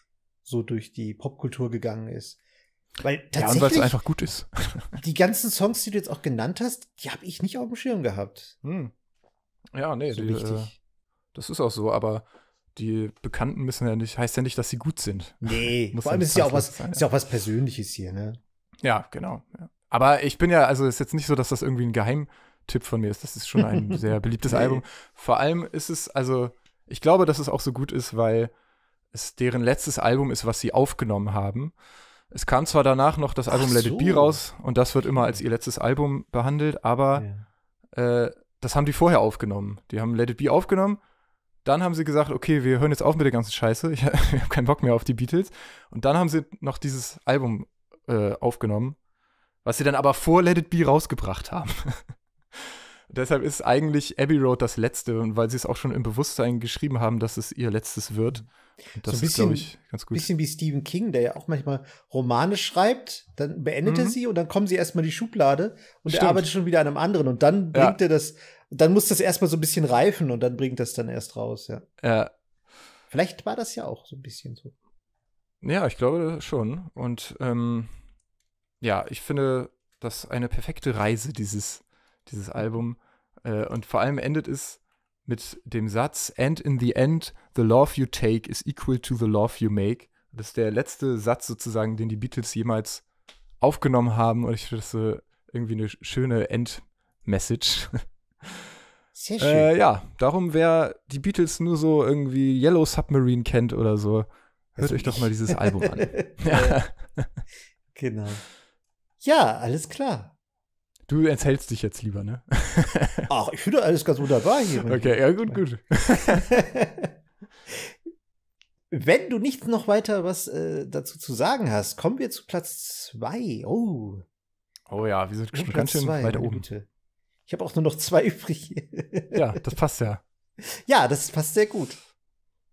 so durch die Popkultur gegangen ist. Weil tatsächlich, ja, und weil es einfach gut ist. die ganzen Songs, die du jetzt auch genannt hast, die habe ich nicht auf dem Schirm gehabt. Hm. Ja, nee, so die, äh, das ist auch so, aber die Bekannten müssen ja nicht, heißt ja nicht, dass sie gut sind. Nee, vor allem ist ja, auch was, sein, ist ja auch was Persönliches hier, ne? Ja, genau. Ja. Aber ich bin ja, also ist jetzt nicht so, dass das irgendwie ein Geheim Tipp von mir ist. Das ist schon ein sehr beliebtes Album. Vor allem ist es, also, ich glaube, dass es auch so gut ist, weil es deren letztes Album ist, was sie aufgenommen haben. Es kam zwar danach noch das Album so. Let It Be raus und das wird immer hm. als ihr letztes Album behandelt, aber ja. äh, das haben die vorher aufgenommen. Die haben Let It Be aufgenommen, dann haben sie gesagt, okay, wir hören jetzt auf mit der ganzen Scheiße, ich, ich habe keinen Bock mehr auf die Beatles. Und dann haben sie noch dieses Album äh, aufgenommen, was sie dann aber vor Let It Be rausgebracht haben. Deshalb ist eigentlich Abbey Road das letzte, und weil sie es auch schon im Bewusstsein geschrieben haben, dass es ihr letztes wird. Und das so bisschen, ist, glaube ich, ganz gut. Ein bisschen wie Stephen King, der ja auch manchmal Romane schreibt, dann beendet mhm. er sie und dann kommen sie erstmal in die Schublade und Stimmt. er arbeitet schon wieder an einem anderen und dann bringt ja. er das, dann muss das erstmal so ein bisschen reifen und dann bringt das dann erst raus, ja. Ja. Vielleicht war das ja auch so ein bisschen so. Ja, ich glaube schon. Und ähm, ja, ich finde das eine perfekte Reise, dieses dieses Album. Äh, und vor allem endet es mit dem Satz: And in the end, the love you take is equal to the love you make. Das ist der letzte Satz sozusagen, den die Beatles jemals aufgenommen haben. Und ich finde das irgendwie eine schöne End-Message. Sehr äh, schön. Äh, ja, darum, wer die Beatles nur so irgendwie Yellow Submarine kennt oder so, hört also euch doch mal dieses Album an. ja. Genau. Ja, alles klar. Du enthältst dich jetzt lieber, ne? Ach, ich finde alles ganz wunderbar hier. Okay, ja, gut, gut. Wenn du nichts noch weiter was äh, dazu zu sagen hast, kommen wir zu Platz 2. Oh. Oh ja, wir sind schon ganz schön zwei, weiter oben. Güte. Ich habe auch nur noch zwei übrig. ja, das passt ja. Ja, das passt sehr gut.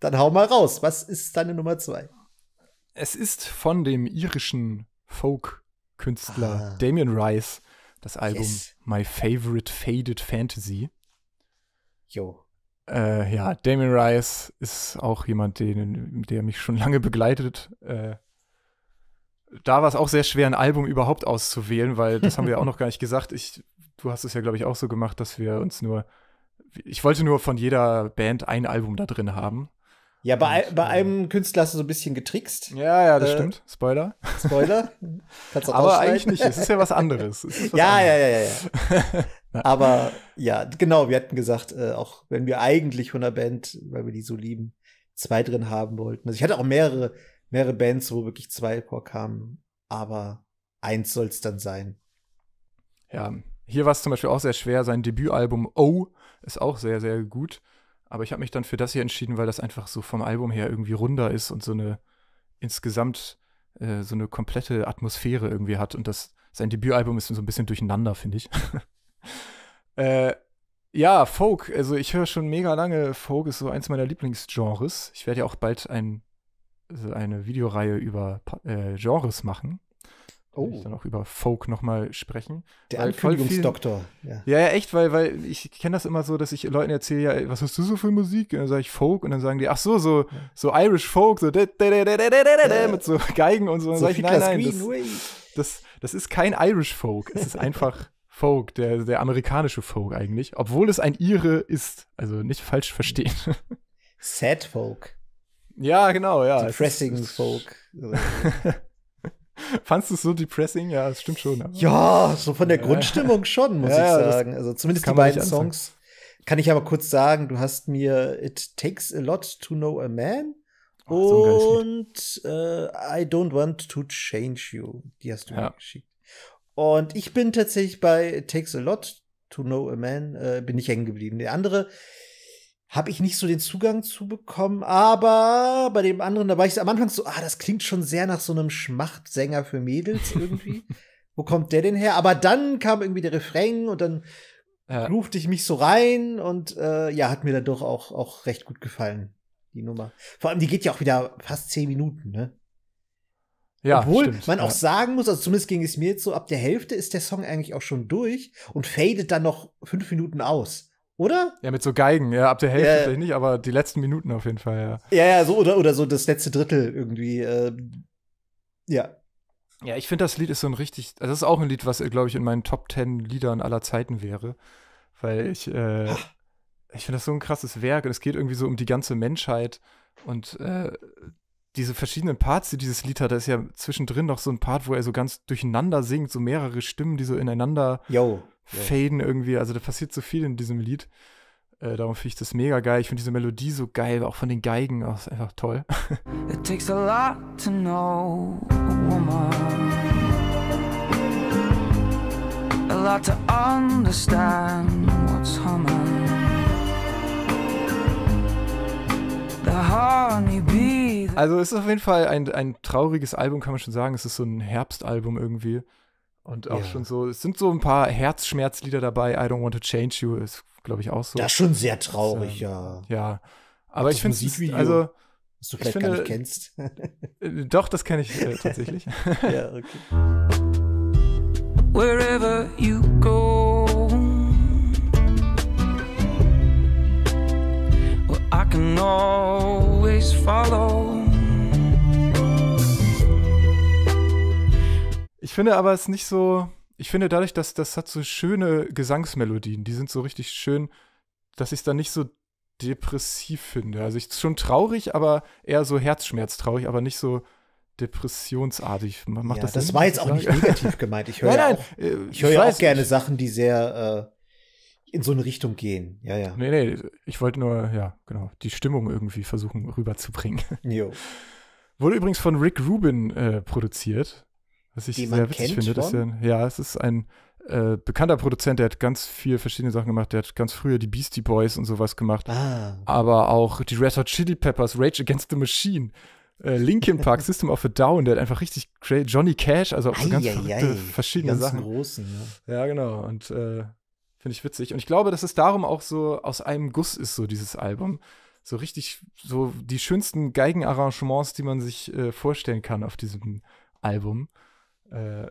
Dann hau mal raus. Was ist deine Nummer zwei? Es ist von dem irischen Folk-Künstler ah. Damien Rice das Album yes. My Favorite Faded Fantasy. Jo. Äh, ja, Damien Rice ist auch jemand, den, der mich schon lange begleitet. Äh, da war es auch sehr schwer, ein Album überhaupt auszuwählen, weil das haben wir ja auch noch gar nicht gesagt. Ich, du hast es ja, glaube ich, auch so gemacht, dass wir uns nur. Ich wollte nur von jeder Band ein Album da drin haben. Ja, bei, Und, bei einem äh, Künstler hast du so ein bisschen getrickst. Ja, ja, das äh, stimmt. Spoiler. Spoiler. Kannst auch Aber eigentlich nicht. Es ist ja was anderes. Was ja, anderes. ja, ja, ja, ja. Aber ja, genau. Wir hatten gesagt, äh, auch wenn wir eigentlich von der Band, weil wir die so lieben, zwei drin haben wollten. Also ich hatte auch mehrere, mehrere Bands, wo wirklich zwei vorkamen. Aber eins soll es dann sein. Ja, hier war es zum Beispiel auch sehr schwer. Sein Debütalbum O oh ist auch sehr, sehr gut. Aber ich habe mich dann für das hier entschieden, weil das einfach so vom Album her irgendwie runder ist und so eine insgesamt äh, so eine komplette Atmosphäre irgendwie hat. Und das sein Debütalbum ist so ein bisschen durcheinander, finde ich. äh, ja, Folk. Also ich höre schon mega lange. Folk ist so eins meiner Lieblingsgenres. Ich werde ja auch bald ein, also eine Videoreihe über äh, Genres machen. Oh. Ich dann auch über Folk nochmal sprechen. Der Ankündigungsdoktor. Ja. ja. ja, echt, weil, weil ich kenne das immer so, dass ich Leuten erzähle, ja, was hast du so für Musik? Und dann sage ich Folk und dann sagen die, ach so, so, so Irish Folk, so mit so Geigen und so. Und so ich, nein, nein, das, das, das ist kein Irish Folk. Es ist einfach Folk, der, der amerikanische Folk eigentlich, obwohl es ein Ire ist. Also nicht falsch verstehen. Sad Folk. Ja, genau, ja. Depressing Folk. Fandst du es so depressing? Ja, das stimmt schon. Ja, so von der Grundstimmung schon, muss ja, ich sagen. Also zumindest die beiden Songs. Kann ich aber kurz sagen, du hast mir It Takes a Lot to Know a Man oh, und äh, I Don't Want to Change You. Die hast du ja. mir geschickt. Und ich bin tatsächlich bei It Takes a Lot to Know a Man, äh, bin ich hängen geblieben. Der andere habe ich nicht so den Zugang zu bekommen, aber bei dem anderen, da war ich am Anfang so, ah, das klingt schon sehr nach so einem Schmachtsänger für Mädels irgendwie. Wo kommt der denn her? Aber dann kam irgendwie der Refrain und dann ja. rufte ich mich so rein und äh, ja, hat mir dadurch auch, auch recht gut gefallen, die Nummer. Vor allem, die geht ja auch wieder fast zehn Minuten, ne? Ja, Obwohl stimmt, man ja. auch sagen muss, also zumindest ging es mir jetzt so, ab der Hälfte ist der Song eigentlich auch schon durch und fadet dann noch fünf Minuten aus. Oder? Ja, mit so Geigen, ja, ab der Hälfte ja. vielleicht nicht, aber die letzten Minuten auf jeden Fall, ja. Ja, ja, so oder, oder so das letzte Drittel irgendwie. Äh, ja. Ja, ich finde, das Lied ist so ein richtig, also das ist auch ein Lied, was, glaube ich, in meinen Top Ten Liedern aller Zeiten wäre. Weil ich, äh, ich finde das so ein krasses Werk und es geht irgendwie so um die ganze Menschheit und äh, diese verschiedenen Parts, die dieses Lied hat, da ist ja zwischendrin noch so ein Part, wo er so ganz durcheinander singt, so mehrere Stimmen, die so ineinander. Yo faden irgendwie. Also da passiert so viel in diesem Lied. Äh, darum finde ich das mega geil. Ich finde diese Melodie so geil, auch von den Geigen aus oh, einfach toll. It takes a lot to know a woman. A lot to understand what's humming. Also es ist auf jeden Fall ein, ein trauriges Album, kann man schon sagen. Es ist so ein Herbstalbum irgendwie. Und auch ja. schon so, es sind so ein paar Herzschmerzlieder dabei. I don't want to change you ist, glaube ich, auch so. Das ist schon sehr traurig, das, äh, ja. Ja. Aber ich finde, also. Was du vielleicht finde, gar nicht kennst. Äh, doch, das kenne ich äh, tatsächlich. ja, okay. Wherever you go, well, I can always follow. Ich finde aber es nicht so. Ich finde dadurch, dass das hat so schöne Gesangsmelodien, die sind so richtig schön, dass ich es dann nicht so depressiv finde. Also ich schon traurig, aber eher so herzschmerztraurig, aber nicht so depressionsartig. Man macht ja, das, das war jetzt auch nicht negativ gemeint. Ich äh, höre ja auch, ich hör ich ja auch gerne nicht. Sachen, die sehr äh, in so eine Richtung gehen. Ja, ja. Nee, nee, ich wollte nur, ja, genau, die Stimmung irgendwie versuchen rüberzubringen. Jo. Wurde übrigens von Rick Rubin äh, produziert. Was ich sehr witzig finde, dass er, ja, es ist ein äh, bekannter Produzent, der hat ganz viele verschiedene Sachen gemacht. Der hat ganz früher die Beastie Boys und sowas gemacht. Ah. Aber auch die Red Hot Chili Peppers, Rage Against the Machine, äh, Linkin Park, System of a Down. Der hat einfach richtig great. Johnny Cash, also auch so ganz verrückte, verschiedene Sachen. Großen, ja. ja, genau. Und äh, finde ich witzig. Und ich glaube, dass es darum auch so aus einem Guss ist, so dieses Album. So richtig, so die schönsten Geigenarrangements, die man sich äh, vorstellen kann auf diesem Album. Äh,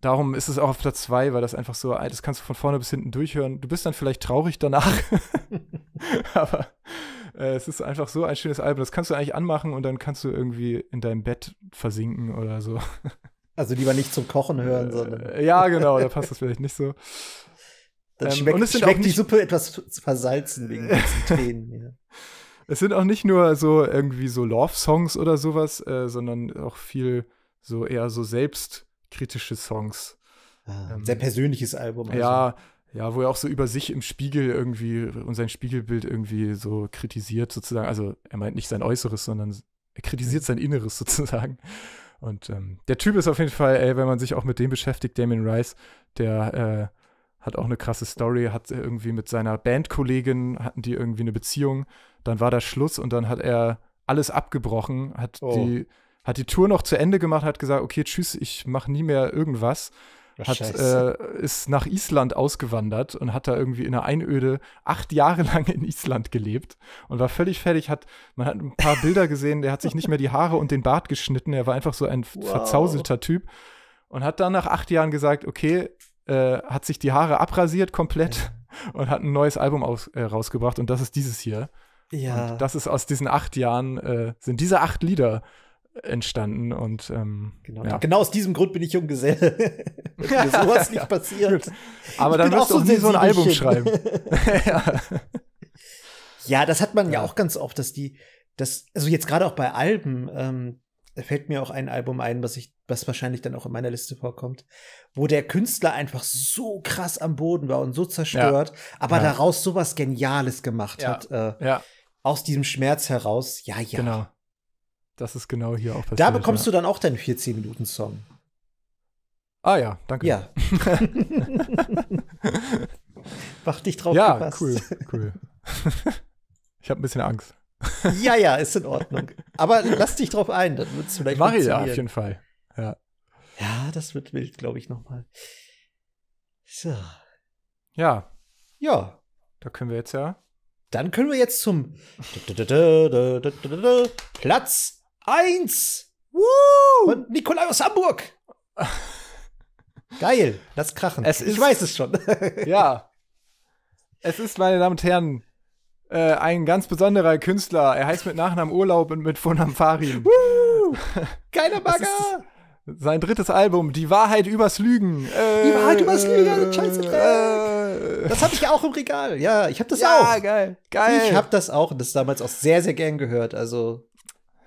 darum ist es auch auf Platz 2, weil das einfach so, ah, das kannst du von vorne bis hinten durchhören. Du bist dann vielleicht traurig danach, aber äh, es ist einfach so ein schönes Album. Das kannst du eigentlich anmachen und dann kannst du irgendwie in deinem Bett versinken oder so. Also lieber nicht zum Kochen hören, äh, sondern. Äh, ja, genau, da passt das vielleicht nicht so. Dann ähm, schmeckt, und es sind schmeckt auch nicht, die Suppe etwas versalzen wegen diesen Tränen. Ja. Es sind auch nicht nur so irgendwie so Love-Songs oder sowas, äh, sondern auch viel so eher so selbst kritische Songs. Ah, ähm, sehr persönliches Album. Also. Ja, ja, wo er auch so über sich im Spiegel irgendwie und sein Spiegelbild irgendwie so kritisiert sozusagen. Also er meint nicht sein Äußeres, sondern er kritisiert sein Inneres sozusagen. Und ähm, der Typ ist auf jeden Fall, ey, wenn man sich auch mit dem beschäftigt, Damien Rice, der äh, hat auch eine krasse Story, hat irgendwie mit seiner Bandkollegin, hatten die irgendwie eine Beziehung, dann war da Schluss und dann hat er alles abgebrochen, hat oh. die hat die Tour noch zu Ende gemacht, hat gesagt, okay, tschüss, ich mache nie mehr irgendwas. Oh, hat, äh, ist nach Island ausgewandert und hat da irgendwie in einer Einöde acht Jahre lang in Island gelebt und war völlig fertig. Hat, man hat ein paar Bilder gesehen, der hat sich nicht mehr die Haare und den Bart geschnitten. Er war einfach so ein wow. verzauselter Typ und hat dann nach acht Jahren gesagt, okay, äh, hat sich die Haare abrasiert komplett ja. und hat ein neues Album aus, äh, rausgebracht und das ist dieses hier. Ja. Und das ist aus diesen acht Jahren, äh, sind diese acht Lieder entstanden und ähm, genau, ja. genau aus diesem Grund bin ich Junggeselle. mir sowas nicht passiert. Aber ich dann wirst du auch nie so ein Album schreiben. ja. ja. das hat man ja. ja, auch ganz oft, dass die, das, also jetzt gerade auch bei Alben, ähm, fällt mir auch ein Album ein, was ich, was wahrscheinlich dann auch in meiner Liste vorkommt, wo der Künstler einfach so krass am Boden war und so zerstört, aber daraus sowas Geniales gemacht hat. Äh, ja. Aus diesem Schmerz heraus, ja, ja. Genau. Das ist genau hier auch passiert. Da bekommst ja. du dann auch deinen 14-Minuten-Song. Ah ja, danke. Ja. Mach dich drauf ja, gepasst. cool, cool. Ich habe ein bisschen Angst. ja, ja, ist in Ordnung. Aber lass dich drauf ein, dann wird es vielleicht Mach ja, auf jeden Fall. Ja, ja das wird wild, glaube ich, nochmal. So. Ja. Ja. Da können wir jetzt ja. Dann können wir jetzt zum Platz Eins! Woo! Und Nikolai aus Hamburg! Geil, das Krachen. Ist, ich weiß es schon. ja. Es ist, meine Damen und Herren, äh, ein ganz besonderer Künstler. Er heißt mit Nachnamen Urlaub und mit Vornamen Farin. Woo! Geiler Bagger! sein drittes Album, Die Wahrheit übers Lügen. Äh, die Wahrheit übers äh, Lügen, äh, scheiße Äh, das habe ich auch im Regal. Ja, ich habe das ja, auch. Ja, geil, geil. Ich habe das auch und das damals auch sehr, sehr gern gehört. Also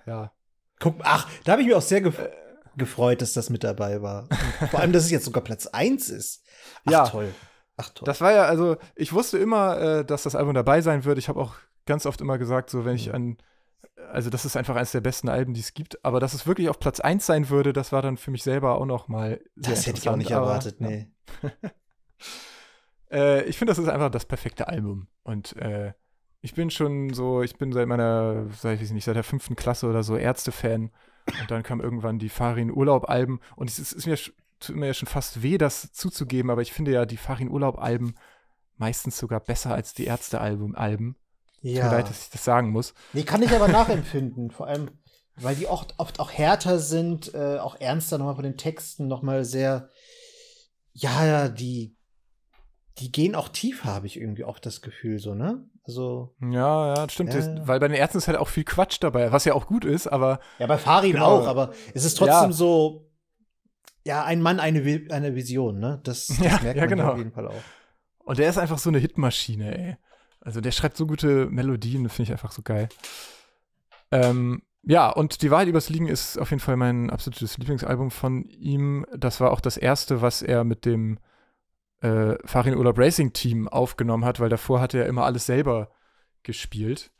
ja, Guck, ach, da habe ich mich auch sehr gef äh, gefreut, dass das mit dabei war. Vor allem, dass es jetzt sogar Platz 1 ist. Ach, ja. toll. Ach, toll. Das war ja, also, ich wusste immer, äh, dass das Album dabei sein wird. Ich habe auch ganz oft immer gesagt, so, wenn ich mhm. an, also, das ist einfach eines der besten Alben, die es gibt. Aber dass es wirklich auf Platz 1 sein würde, das war dann für mich selber auch noch mal sehr Das hätte ich auch nicht aber, erwartet, nee. äh, ich finde, das ist einfach das perfekte Album. Und, äh, ich bin schon so, ich bin seit meiner, seit ich nicht, seit der fünften Klasse oder so Ärzte-Fan. Und dann kam irgendwann die Farin Urlaub-Alben. Und es ist mir, tut mir ja schon fast weh, das zuzugeben, aber ich finde ja die Farin Urlaub-Alben meistens sogar besser als die Ärzte-Alben. Alben. Ja. Tut mir leid, dass ich das sagen muss. Nee, kann ich aber nachempfinden. Vor allem, weil die oft, oft auch härter sind, äh, auch ernster nochmal von den Texten, nochmal sehr, ja, die, die gehen auch tief, habe ich irgendwie auch das Gefühl so, ne? Also. Ja, ja, stimmt. Äh, ist, weil bei den Ärzten ist halt auch viel Quatsch dabei, was ja auch gut ist, aber. Ja, bei Farin genau. auch, aber es ist trotzdem ja. so. Ja, ein Mann, eine, eine Vision, ne? Das, das ja, merkt ja, man genau. auf jeden Fall auch. Und der ist einfach so eine Hitmaschine, ey. Also der schreibt so gute Melodien, das finde ich einfach so geil. Ähm, ja, und Die Wahrheit übers Liegen ist auf jeden Fall mein absolutes Lieblingsalbum von ihm. Das war auch das erste, was er mit dem äh, Farin Urlaub Racing Team aufgenommen hat, weil davor hatte er immer alles selber gespielt.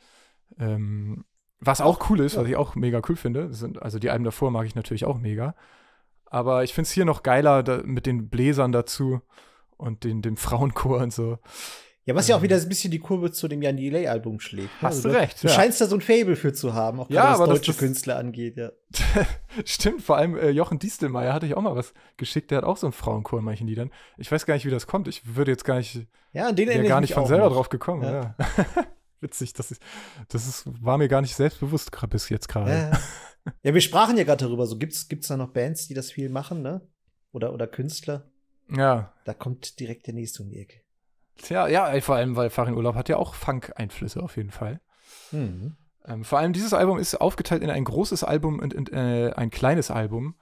Ähm, was auch cool ist, was ich auch mega cool finde. Sind, also die Alben davor mag ich natürlich auch mega. Aber ich finde es hier noch geiler da, mit den Bläsern dazu und den, dem Frauenchor und so. Ja, was ja auch mhm. wieder ein bisschen die Kurve zu dem Jan Delay-Album schlägt. Ne? Hast also, du recht. Du ja. scheinst da so ein Fable für zu haben, auch ja, was deutsche das, Künstler angeht, ja. Stimmt, vor allem äh, Jochen Distelmeier hatte ich auch mal was geschickt, der hat auch so einen Frauenchor in manchen Liedern. Ich weiß gar nicht, wie das kommt. Ich würde jetzt gar nicht. Ja, an den wäre gar nicht von selber nicht. drauf gekommen, ja. ja. Witzig, das ist, das ist, war mir gar nicht selbstbewusst bis jetzt gerade. Ja. wir sprachen ja gerade darüber. So gibt's, gibt's da noch Bands, die das viel machen, ne? Oder, oder Künstler? Ja. Da kommt direkt der nächste um die Ecke. Tja, ja, vor allem, weil Farin Urlaub hat ja auch Funk-Einflüsse auf jeden Fall. Mhm. Ähm, vor allem dieses Album ist aufgeteilt in ein großes Album und, und äh, ein kleines Album,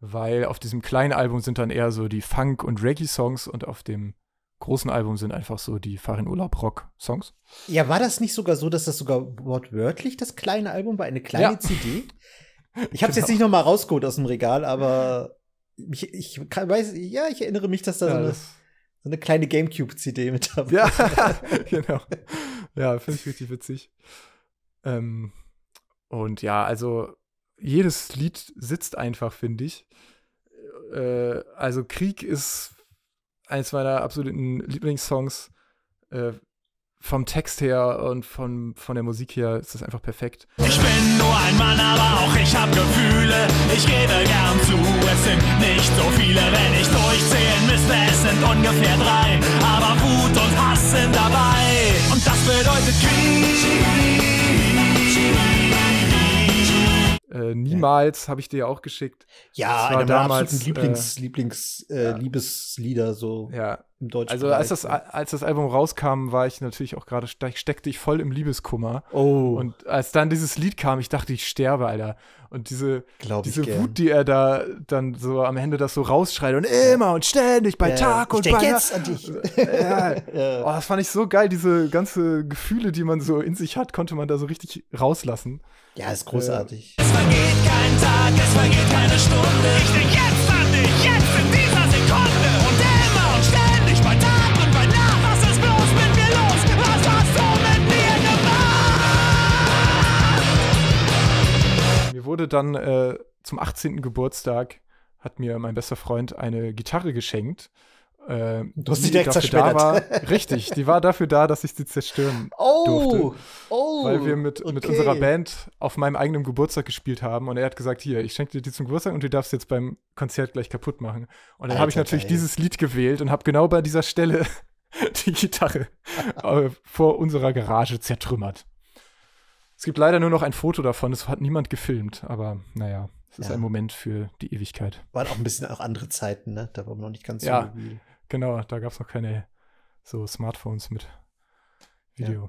weil auf diesem kleinen Album sind dann eher so die Funk- und Reggae-Songs und auf dem großen Album sind einfach so die Farin Urlaub Rock Songs. Ja, war das nicht sogar so, dass das sogar wortwörtlich das kleine Album war, eine kleine ja. CD? Ich habe es genau. jetzt nicht nochmal rausgeholt aus dem Regal, aber ich, ich kann, weiß, ja, ich erinnere mich, dass da ja, so eine das so eine kleine Gamecube-CD mit dabei. Ja, genau. Ja, finde ich richtig witzig. Ähm, und ja, also jedes Lied sitzt einfach, finde ich. Äh, also Krieg ist eines meiner absoluten Lieblingssongs. Äh, vom Text her und von, von der Musik her ist das einfach perfekt. Ich bin nur ein Mann, aber auch ich hab Gefühle. Ich gebe gern zu, es sind nicht so viele. Wenn ich durchzählen müsste, es sind ungefähr drei. Aber Wut und Hass sind dabei. Und das bedeutet Krieg. Äh, niemals habe ich dir ja auch geschickt. Ja, das war damals, absoluten äh, Lieblings, äh, Lieblings, äh, ja. Liebeslieder so. Ja, im deutschen Also als das, als das Album rauskam, war ich natürlich auch gerade, steckte ich voll im Liebeskummer. Oh. Und als dann dieses Lied kam, ich dachte, ich sterbe, Alter. Und diese, diese Wut, die er da dann so am Ende das so rausschreit und immer ja. und ständig bei ja. Tag und ich bei jetzt an dich. Ja. ja. Oh, das fand ich so geil, diese ganze Gefühle, die man so in sich hat, konnte man da so richtig rauslassen. Ja, ist großartig. es vergeht kein Tag, es vergeht keine Stunde. Ich denk jetzt an dich, jetzt in diesem wurde dann äh, zum 18. Geburtstag, hat mir mein bester Freund eine Gitarre geschenkt. Äh, du hast die direkt zerschmettert. War, richtig, die war dafür da, dass ich sie zerstören oh, durfte. Oh, weil wir mit, okay. mit unserer Band auf meinem eigenen Geburtstag gespielt haben und er hat gesagt, hier, ich schenke dir die zum Geburtstag und du darfst jetzt beim Konzert gleich kaputt machen. Und dann habe ich natürlich geil. dieses Lied gewählt und habe genau bei dieser Stelle die Gitarre äh, vor unserer Garage zertrümmert. Es gibt leider nur noch ein Foto davon, es hat niemand gefilmt, aber naja, es ist ja. ein Moment für die Ewigkeit. Waren auch ein bisschen auch andere Zeiten, ne? Da war man noch nicht ganz so ja, mobil. Genau, da gab es noch keine so Smartphones mit Video.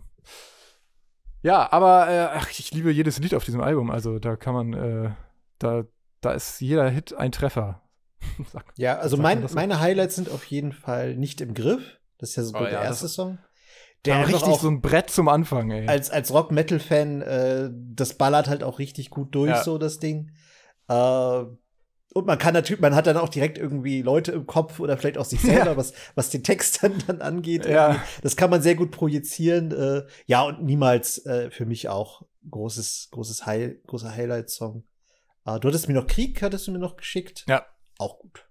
Ja, ja aber äh, ach, ich liebe jedes Lied auf diesem Album. Also da kann man, äh, da, da ist jeder Hit ein Treffer. Sag, ja, also mein, meine Highlights sind auf jeden Fall nicht im Griff. Das ist ja sogar oh, der ja, erste Song. Der ja, richtig so ein Brett zum Anfang, ey. Als, als Rock-Metal-Fan, äh, das ballert halt auch richtig gut durch, ja. so das Ding. Äh, und man kann natürlich, man hat dann auch direkt irgendwie Leute im Kopf oder vielleicht auch sich selber, ja. was, was den Text dann, dann angeht. Ja. Das kann man sehr gut projizieren. Äh, ja, und niemals äh, für mich auch großes, großes High, großer Highlight-Song. Äh, du hattest mir noch Krieg, hattest du mir noch geschickt. Ja. Auch gut.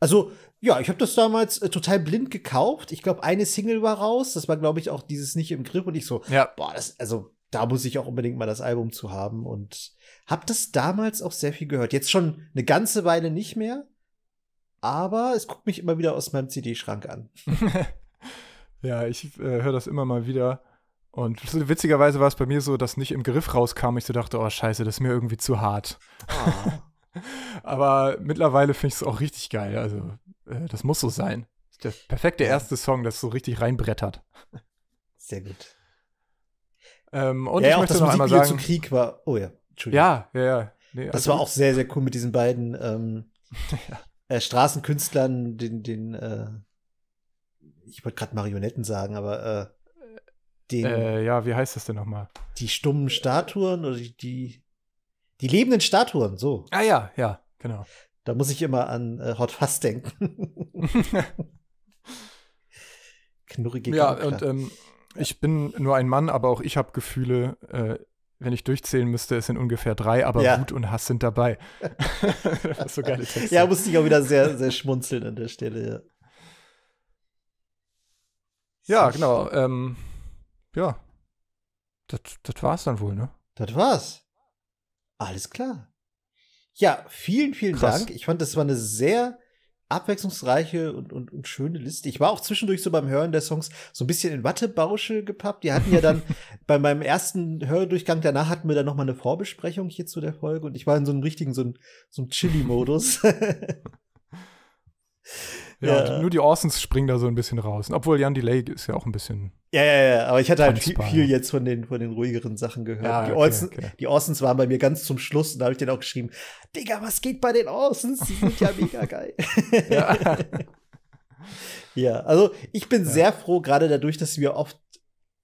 Also, ja, ich habe das damals äh, total blind gekauft. Ich glaube, eine Single war raus. Das war, glaube ich, auch dieses Nicht im Griff. Und ich so, ja. boah, das, also, da muss ich auch unbedingt mal das Album zu haben. Und habe das damals auch sehr viel gehört. Jetzt schon eine ganze Weile nicht mehr. Aber es guckt mich immer wieder aus meinem CD-Schrank an. ja, ich äh, höre das immer mal wieder. Und witzigerweise war es bei mir so, dass nicht im Griff rauskam. Ich so dachte, oh scheiße, das ist mir irgendwie zu hart. Ah. Aber mittlerweile finde ich es auch richtig geil. Also, äh, das muss so sein. Ist der perfekte erste Song, das so richtig reinbrettert. Sehr gut. Ähm, und ja, ich ja, möchte auch das noch einmal sagen. zu Krieg war. Oh ja, Entschuldigung. Ja, ja, ja. Nee, das also war auch sehr, sehr cool mit diesen beiden ähm, äh, Straßenkünstlern, den, den, äh, ich wollte gerade Marionetten sagen, aber äh, den. Äh, ja, wie heißt das denn nochmal? Die stummen Statuen oder die, die die lebenden Statuen, so. Ah ja, ja, genau. Da muss ich immer an äh, Hot Fuzz denken. Knurrige Ja, Knurkler. und ähm, ja. ich bin nur ein Mann, aber auch ich habe Gefühle. Äh, wenn ich durchzählen müsste, es sind ungefähr drei, aber ja. Wut und Hass sind dabei. das so geile Texte. Ja, musste ich auch wieder sehr, sehr schmunzeln an der Stelle. Ja, ja genau. Ähm, ja. Das, das war's dann wohl, ne? Das war's. Alles klar. Ja, vielen, vielen Krass. Dank. Ich fand, das war eine sehr abwechslungsreiche und, und, und schöne Liste. Ich war auch zwischendurch so beim Hören der Songs so ein bisschen in Wattebausche gepappt. Die hatten ja dann bei meinem ersten Hördurchgang danach hatten wir dann noch mal eine Vorbesprechung hier zu der Folge und ich war in so einem richtigen, so einem, so einem Chili-Modus. ja, nur die Orsons springen da so ein bisschen raus. obwohl Jan Delay ist ja auch ein bisschen. Ja, ja, ja, aber ich hatte halt viel, viel, jetzt von den, von den ruhigeren Sachen gehört. Ja, die, okay, Orsons, okay. die Orsons waren bei mir ganz zum Schluss und da habe ich den auch geschrieben: Digga, was geht bei den Orsons? Die sind ja mega geil. ja. ja, also ich bin sehr froh, gerade dadurch, dass wir oft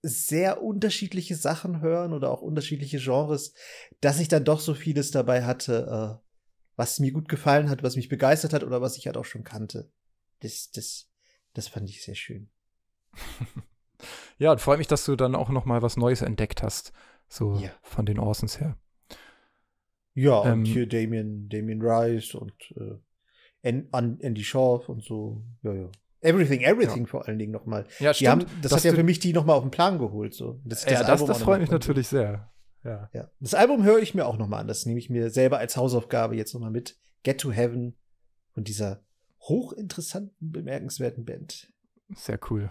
sehr unterschiedliche Sachen hören oder auch unterschiedliche Genres, dass ich dann doch so vieles dabei hatte, äh, was mir gut gefallen hat, was mich begeistert hat oder was ich halt auch schon kannte. Das, das, das fand ich sehr schön. ja, und freue mich, dass du dann auch noch mal was Neues entdeckt hast, so ja. von den Orsons her. Ja, ähm, und hier Damien, Damien Rice und äh, Andy Shaw und so. Ja, ja. Everything, Everything ja. vor allen Dingen nochmal. Ja, stimmt. Haben, das, das hat ja für mich die nochmal auf den Plan geholt. So. Das, ja, das, das freut mich natürlich sehr. Ja. ja. Das Album höre ich mir auch nochmal an. Das nehme ich mir selber als Hausaufgabe jetzt nochmal mit. Get to Heaven und dieser hochinteressanten, bemerkenswerten Band. Sehr cool.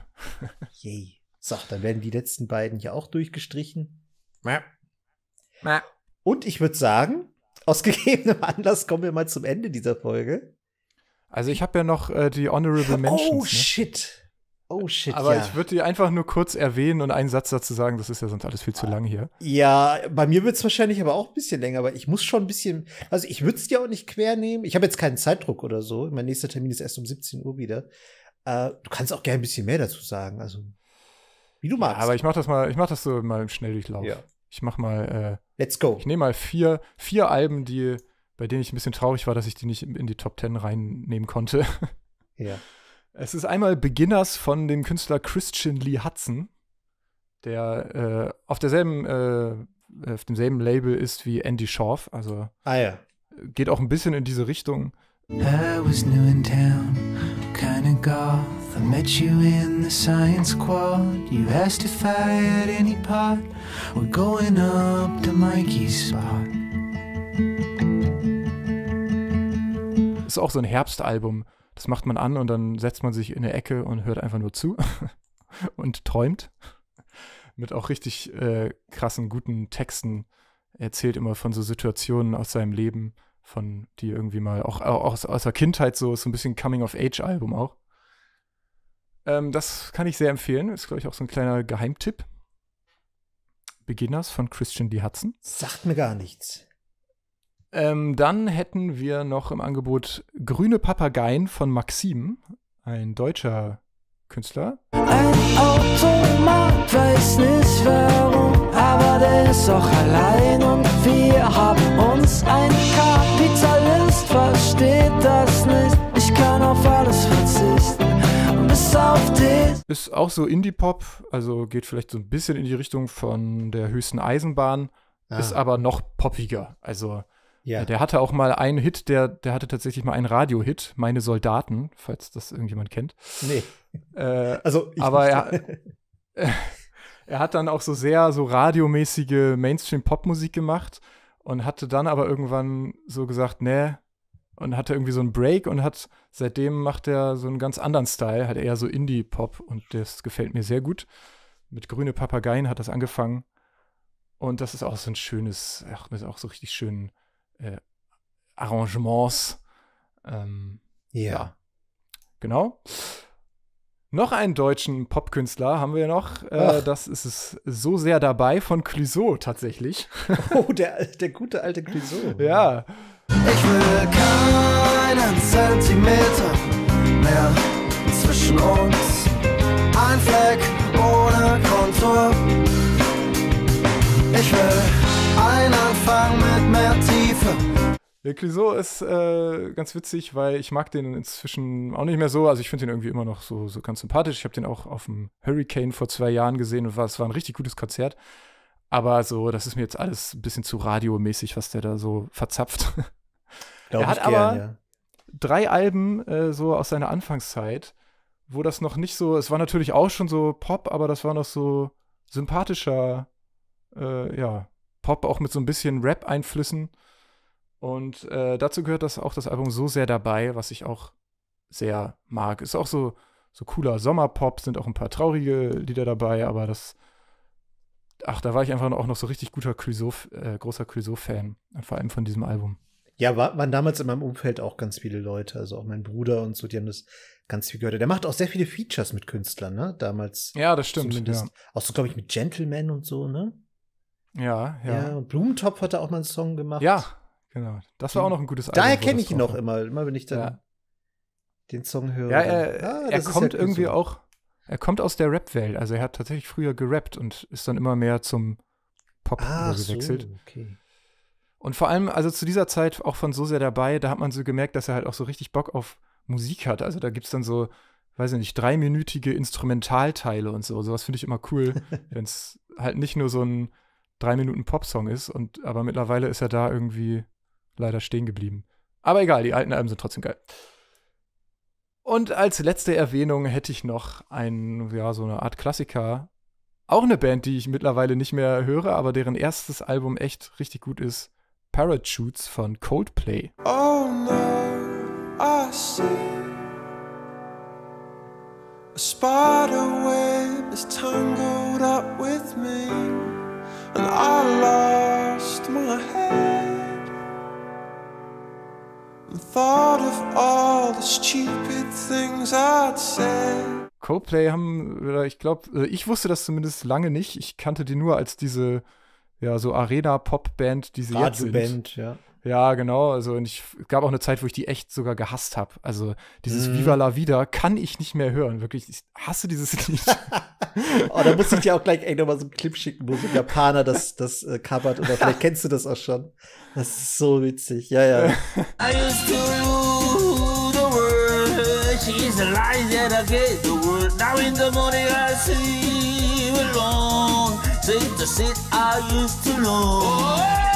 Yay. So, dann werden die letzten beiden hier auch durchgestrichen. Und ich würde sagen, aus gegebenem Anlass kommen wir mal zum Ende dieser Folge. Also ich habe ja noch äh, die Honorable oh, Mentions. Oh, ne? shit. Oh shit. Aber ja. ich würde die einfach nur kurz erwähnen und einen Satz dazu sagen, das ist ja sonst alles viel zu ah. lang hier. Ja, bei mir wird es wahrscheinlich aber auch ein bisschen länger, aber ich muss schon ein bisschen, also ich würde es dir auch nicht quer nehmen. Ich habe jetzt keinen Zeitdruck oder so. Mein nächster Termin ist erst um 17 Uhr wieder. Äh, du kannst auch gerne ein bisschen mehr dazu sagen. Also, wie du magst. Ja, aber ich mache das mal, ich mache das so mal im Schnelldurchlauf. Ja. Ich mach mal. Äh, Let's go. Ich nehme mal vier, vier Alben, die, bei denen ich ein bisschen traurig war, dass ich die nicht in die Top Ten reinnehmen konnte. Ja. Es ist einmal Beginners von dem Künstler Christian Lee Hudson, der äh, auf derselben, äh, auf demselben Label ist wie Andy Schorf. Also ah, ja. geht auch ein bisschen in diese Richtung. I was new in town, kind of goth. I met you in the science quad. You asked if I had any pot. We're going up to Mikey's spot. Ist auch so ein Herbstalbum. Das macht man an und dann setzt man sich in eine Ecke und hört einfach nur zu und träumt. Mit auch richtig äh, krassen, guten Texten. Er erzählt immer von so Situationen aus seinem Leben, von die irgendwie mal auch, auch aus, aus der Kindheit so, ist so ein bisschen Coming-of-Age-Album auch. Ähm, das kann ich sehr empfehlen. Ist, glaube ich, auch so ein kleiner Geheimtipp. Beginners von Christian D. Hudson. Sagt mir gar nichts. Ähm, dann hätten wir noch im Angebot Grüne Papageien von Maxim, ein deutscher Künstler. Ein Automat weiß nicht warum, aber der ist auch allein und wir haben uns. Ein Kapitalist versteht das nicht. Ich kann auf alles verzichten. Bis auf dich. Ist auch so Indie-Pop, also geht vielleicht so ein bisschen in die Richtung von der höchsten Eisenbahn, ah. ist aber noch poppiger. Also ja. Äh, der hatte auch mal einen Hit, der, der hatte tatsächlich mal einen Radio-Hit, Meine Soldaten, falls das irgendjemand kennt. Nee. Äh, also, aber er, er hat dann auch so sehr so radiomäßige Mainstream-Popmusik gemacht und hatte dann aber irgendwann so gesagt, nee, und hatte irgendwie so einen Break und hat seitdem macht er so einen ganz anderen Style, hat eher so Indie-Pop und das gefällt mir sehr gut. Mit grüne Papageien hat das angefangen und das ist auch so ein schönes, ach, ist auch so richtig schön äh, Arrangements. Ähm, ja. ja. Genau. Noch einen deutschen Popkünstler haben wir noch. Äh, das ist es so sehr dabei von Clouseau tatsächlich. Oh, der, der gute alte Clouseau. ja. Ich will keinen Zentimeter mehr zwischen uns. Ein Fleck ohne Kontur. Ich will einen Anfang mit mehr Wirklich so ist äh, ganz witzig, weil ich mag den inzwischen auch nicht mehr so. Also ich finde den irgendwie immer noch so, so ganz sympathisch. Ich habe den auch auf dem Hurricane vor zwei Jahren gesehen und war, es war ein richtig gutes Konzert. Aber so, das ist mir jetzt alles ein bisschen zu radiomäßig, was der da so verzapft. Glaube er hat gern, aber ja. drei Alben äh, so aus seiner Anfangszeit, wo das noch nicht so, es war natürlich auch schon so Pop, aber das war noch so sympathischer, äh, ja, Pop auch mit so ein bisschen Rap-Einflüssen. Und äh, dazu gehört das auch das Album So sehr dabei, was ich auch sehr mag. Ist auch so, so cooler Sommerpop, sind auch ein paar traurige Lieder dabei, aber das, ach, da war ich einfach auch noch so richtig guter Clouseau, äh, großer Clouseau-Fan, vor allem von diesem Album. Ja, war, waren damals in meinem Umfeld auch ganz viele Leute, also auch mein Bruder und so, die haben das ganz viel gehört. Der macht auch sehr viele Features mit Künstlern, ne? Damals. Ja, das stimmt. Ja. Auch so, glaube ich, mit Gentleman und so, ne? Ja, ja. ja und Blumentopf hat da auch mal einen Song gemacht. Ja, Genau. Das war auch noch ein gutes Album. Daher kenne ich ihn noch immer, immer wenn ich dann ja. den Song höre. Ja, er, ah, er kommt ja irgendwie so. auch, er kommt aus der Rap-Welt. Also er hat tatsächlich früher gerappt und ist dann immer mehr zum Pop ah, gewechselt. So, okay. Und vor allem, also zu dieser Zeit auch von so sehr dabei, da hat man so gemerkt, dass er halt auch so richtig Bock auf Musik hat. Also da gibt es dann so, weiß ich nicht, dreiminütige Instrumentalteile und so. Sowas finde ich immer cool, wenn es halt nicht nur so ein drei Minuten Popsong ist. Und aber mittlerweile ist er da irgendwie leider stehen geblieben. Aber egal, die alten Alben sind trotzdem geil. Und als letzte Erwähnung hätte ich noch einen, ja, so eine Art Klassiker. Auch eine Band, die ich mittlerweile nicht mehr höre, aber deren erstes Album echt richtig gut ist. Parachutes von Coldplay. Oh no, I see A spider web is tangled up with me And I lost my head Coldplay haben, ich glaube, äh, ich wusste das zumindest lange nicht. Ich kannte die nur als diese, ja, so Arena-Pop-Band, die sie Radio jetzt sind. Band, ja. Ja, genau. Also und ich gab auch eine Zeit, wo ich die echt sogar gehasst habe. Also dieses mm. Viva la Vida kann ich nicht mehr hören. Wirklich, ich hasse dieses Lied. oh, da muss ich dir auch gleich nochmal so einen Clip schicken, wo so ein Japaner das, das äh, covert. Oder vielleicht kennst du das auch schon. Das ist so witzig. Ja, ja. I used to rule the world. She is a lie that I gave the world. Now in the morning I see you alone. Save the shit I used to know.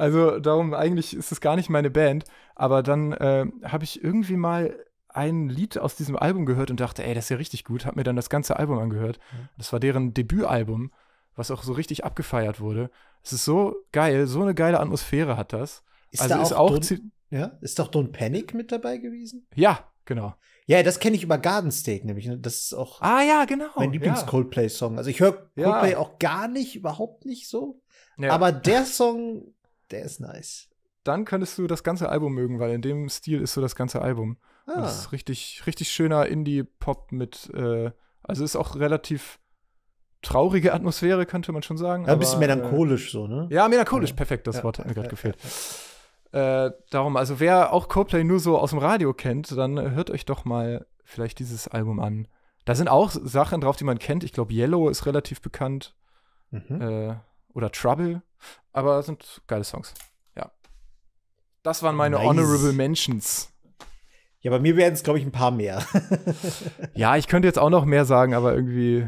Also darum, eigentlich ist es gar nicht meine Band. Aber dann äh, habe ich irgendwie mal ein Lied aus diesem Album gehört und dachte, ey, das ist ja richtig gut. habe mir dann das ganze Album angehört. Mhm. Das war deren Debütalbum, was auch so richtig abgefeiert wurde. Es ist so geil, so eine geile Atmosphäre hat das. Ist also da ist auch, auch Don, ja, ist doch Don Panic mit dabei gewesen? Ja, genau. Ja, das kenne ich über Garden State nämlich. Ne? Das ist auch ah, ja, genau. mein Lieblings-Coldplay-Song. Also ich höre Coldplay ja. auch gar nicht, überhaupt nicht so. Ja. Aber der Song der ist nice. Dann könntest du das ganze Album mögen, weil in dem Stil ist so das ganze Album. Ah. Das ist richtig, richtig schöner Indie-Pop mit, äh, also ist auch relativ traurige Atmosphäre, könnte man schon sagen. Ja, ein bisschen melancholisch äh, so, ne? Ja, melancholisch, perfekt, das ja, Wort hat mir gerade gefehlt. Äh, darum, also wer auch Coldplay nur so aus dem Radio kennt, dann äh, hört euch doch mal vielleicht dieses Album an. Da sind auch Sachen drauf, die man kennt. Ich glaube, Yellow ist relativ bekannt. Mhm. Äh, oder Trouble. Aber das sind geile Songs. Ja. Das waren meine nice. Honorable Mentions. Ja, bei mir werden es, glaube ich, ein paar mehr. ja, ich könnte jetzt auch noch mehr sagen, aber irgendwie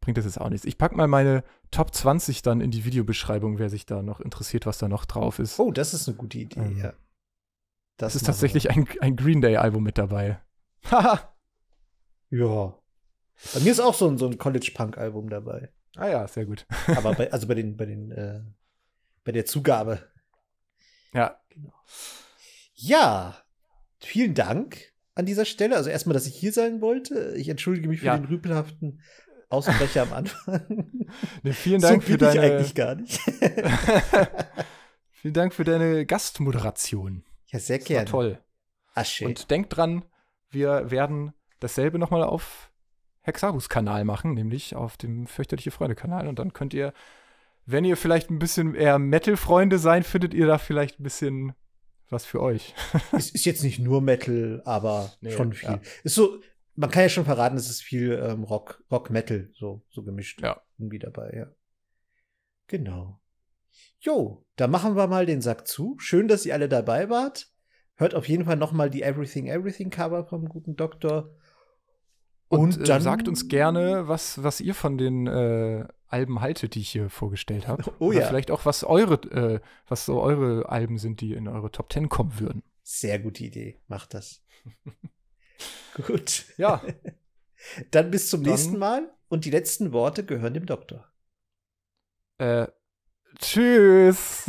bringt das jetzt auch nichts. Ich packe mal meine Top 20 dann in die Videobeschreibung, wer sich da noch interessiert, was da noch drauf ist. Oh, das ist eine gute Idee, ähm, ja. Das, ist tatsächlich ein, ein Green Day-Album mit dabei. Haha. ja. Bei mir ist auch so ein, so ein College-Punk-Album dabei. Ah ja, sehr gut. Aber bei, also bei den, bei den äh, bei der Zugabe. Ja. Genau. Ja, vielen Dank an dieser Stelle. Also erstmal, dass ich hier sein wollte. Ich entschuldige mich für ja. den rüpelhaften Ausbrecher am Anfang. Nee, vielen Dank so für deine. eigentlich gar nicht. vielen Dank für deine Gastmoderation. Ja, sehr das gerne. War toll. Asche. Und denkt dran, wir werden dasselbe nochmal auf Hexagus-Kanal machen, nämlich auf dem fürchterliche Freunde-Kanal. Und dann könnt ihr wenn ihr vielleicht ein bisschen eher Metal-Freunde seid, findet ihr da vielleicht ein bisschen was für euch. es ist jetzt nicht nur Metal, aber nee, schon viel. Ja. Ist so, man kann ja schon verraten, es ist viel ähm, Rock, Rock Metal, so, so gemischt ja. irgendwie dabei, ja. Genau. Jo, da machen wir mal den Sack zu. Schön, dass ihr alle dabei wart. Hört auf jeden Fall nochmal die Everything Everything Cover vom guten Doktor. Und, und äh, dann, äh, sagt uns gerne, was, was ihr von den äh, Alben haltet, die ich hier vorgestellt habe. Oh Oder ja. Vielleicht auch, was eure, äh, was so eure Alben sind, die in eure Top Ten kommen würden. Sehr gute Idee. Macht das. Gut. Ja. dann bis zum dann, nächsten Mal. Und die letzten Worte gehören dem Doktor. Äh, tschüss.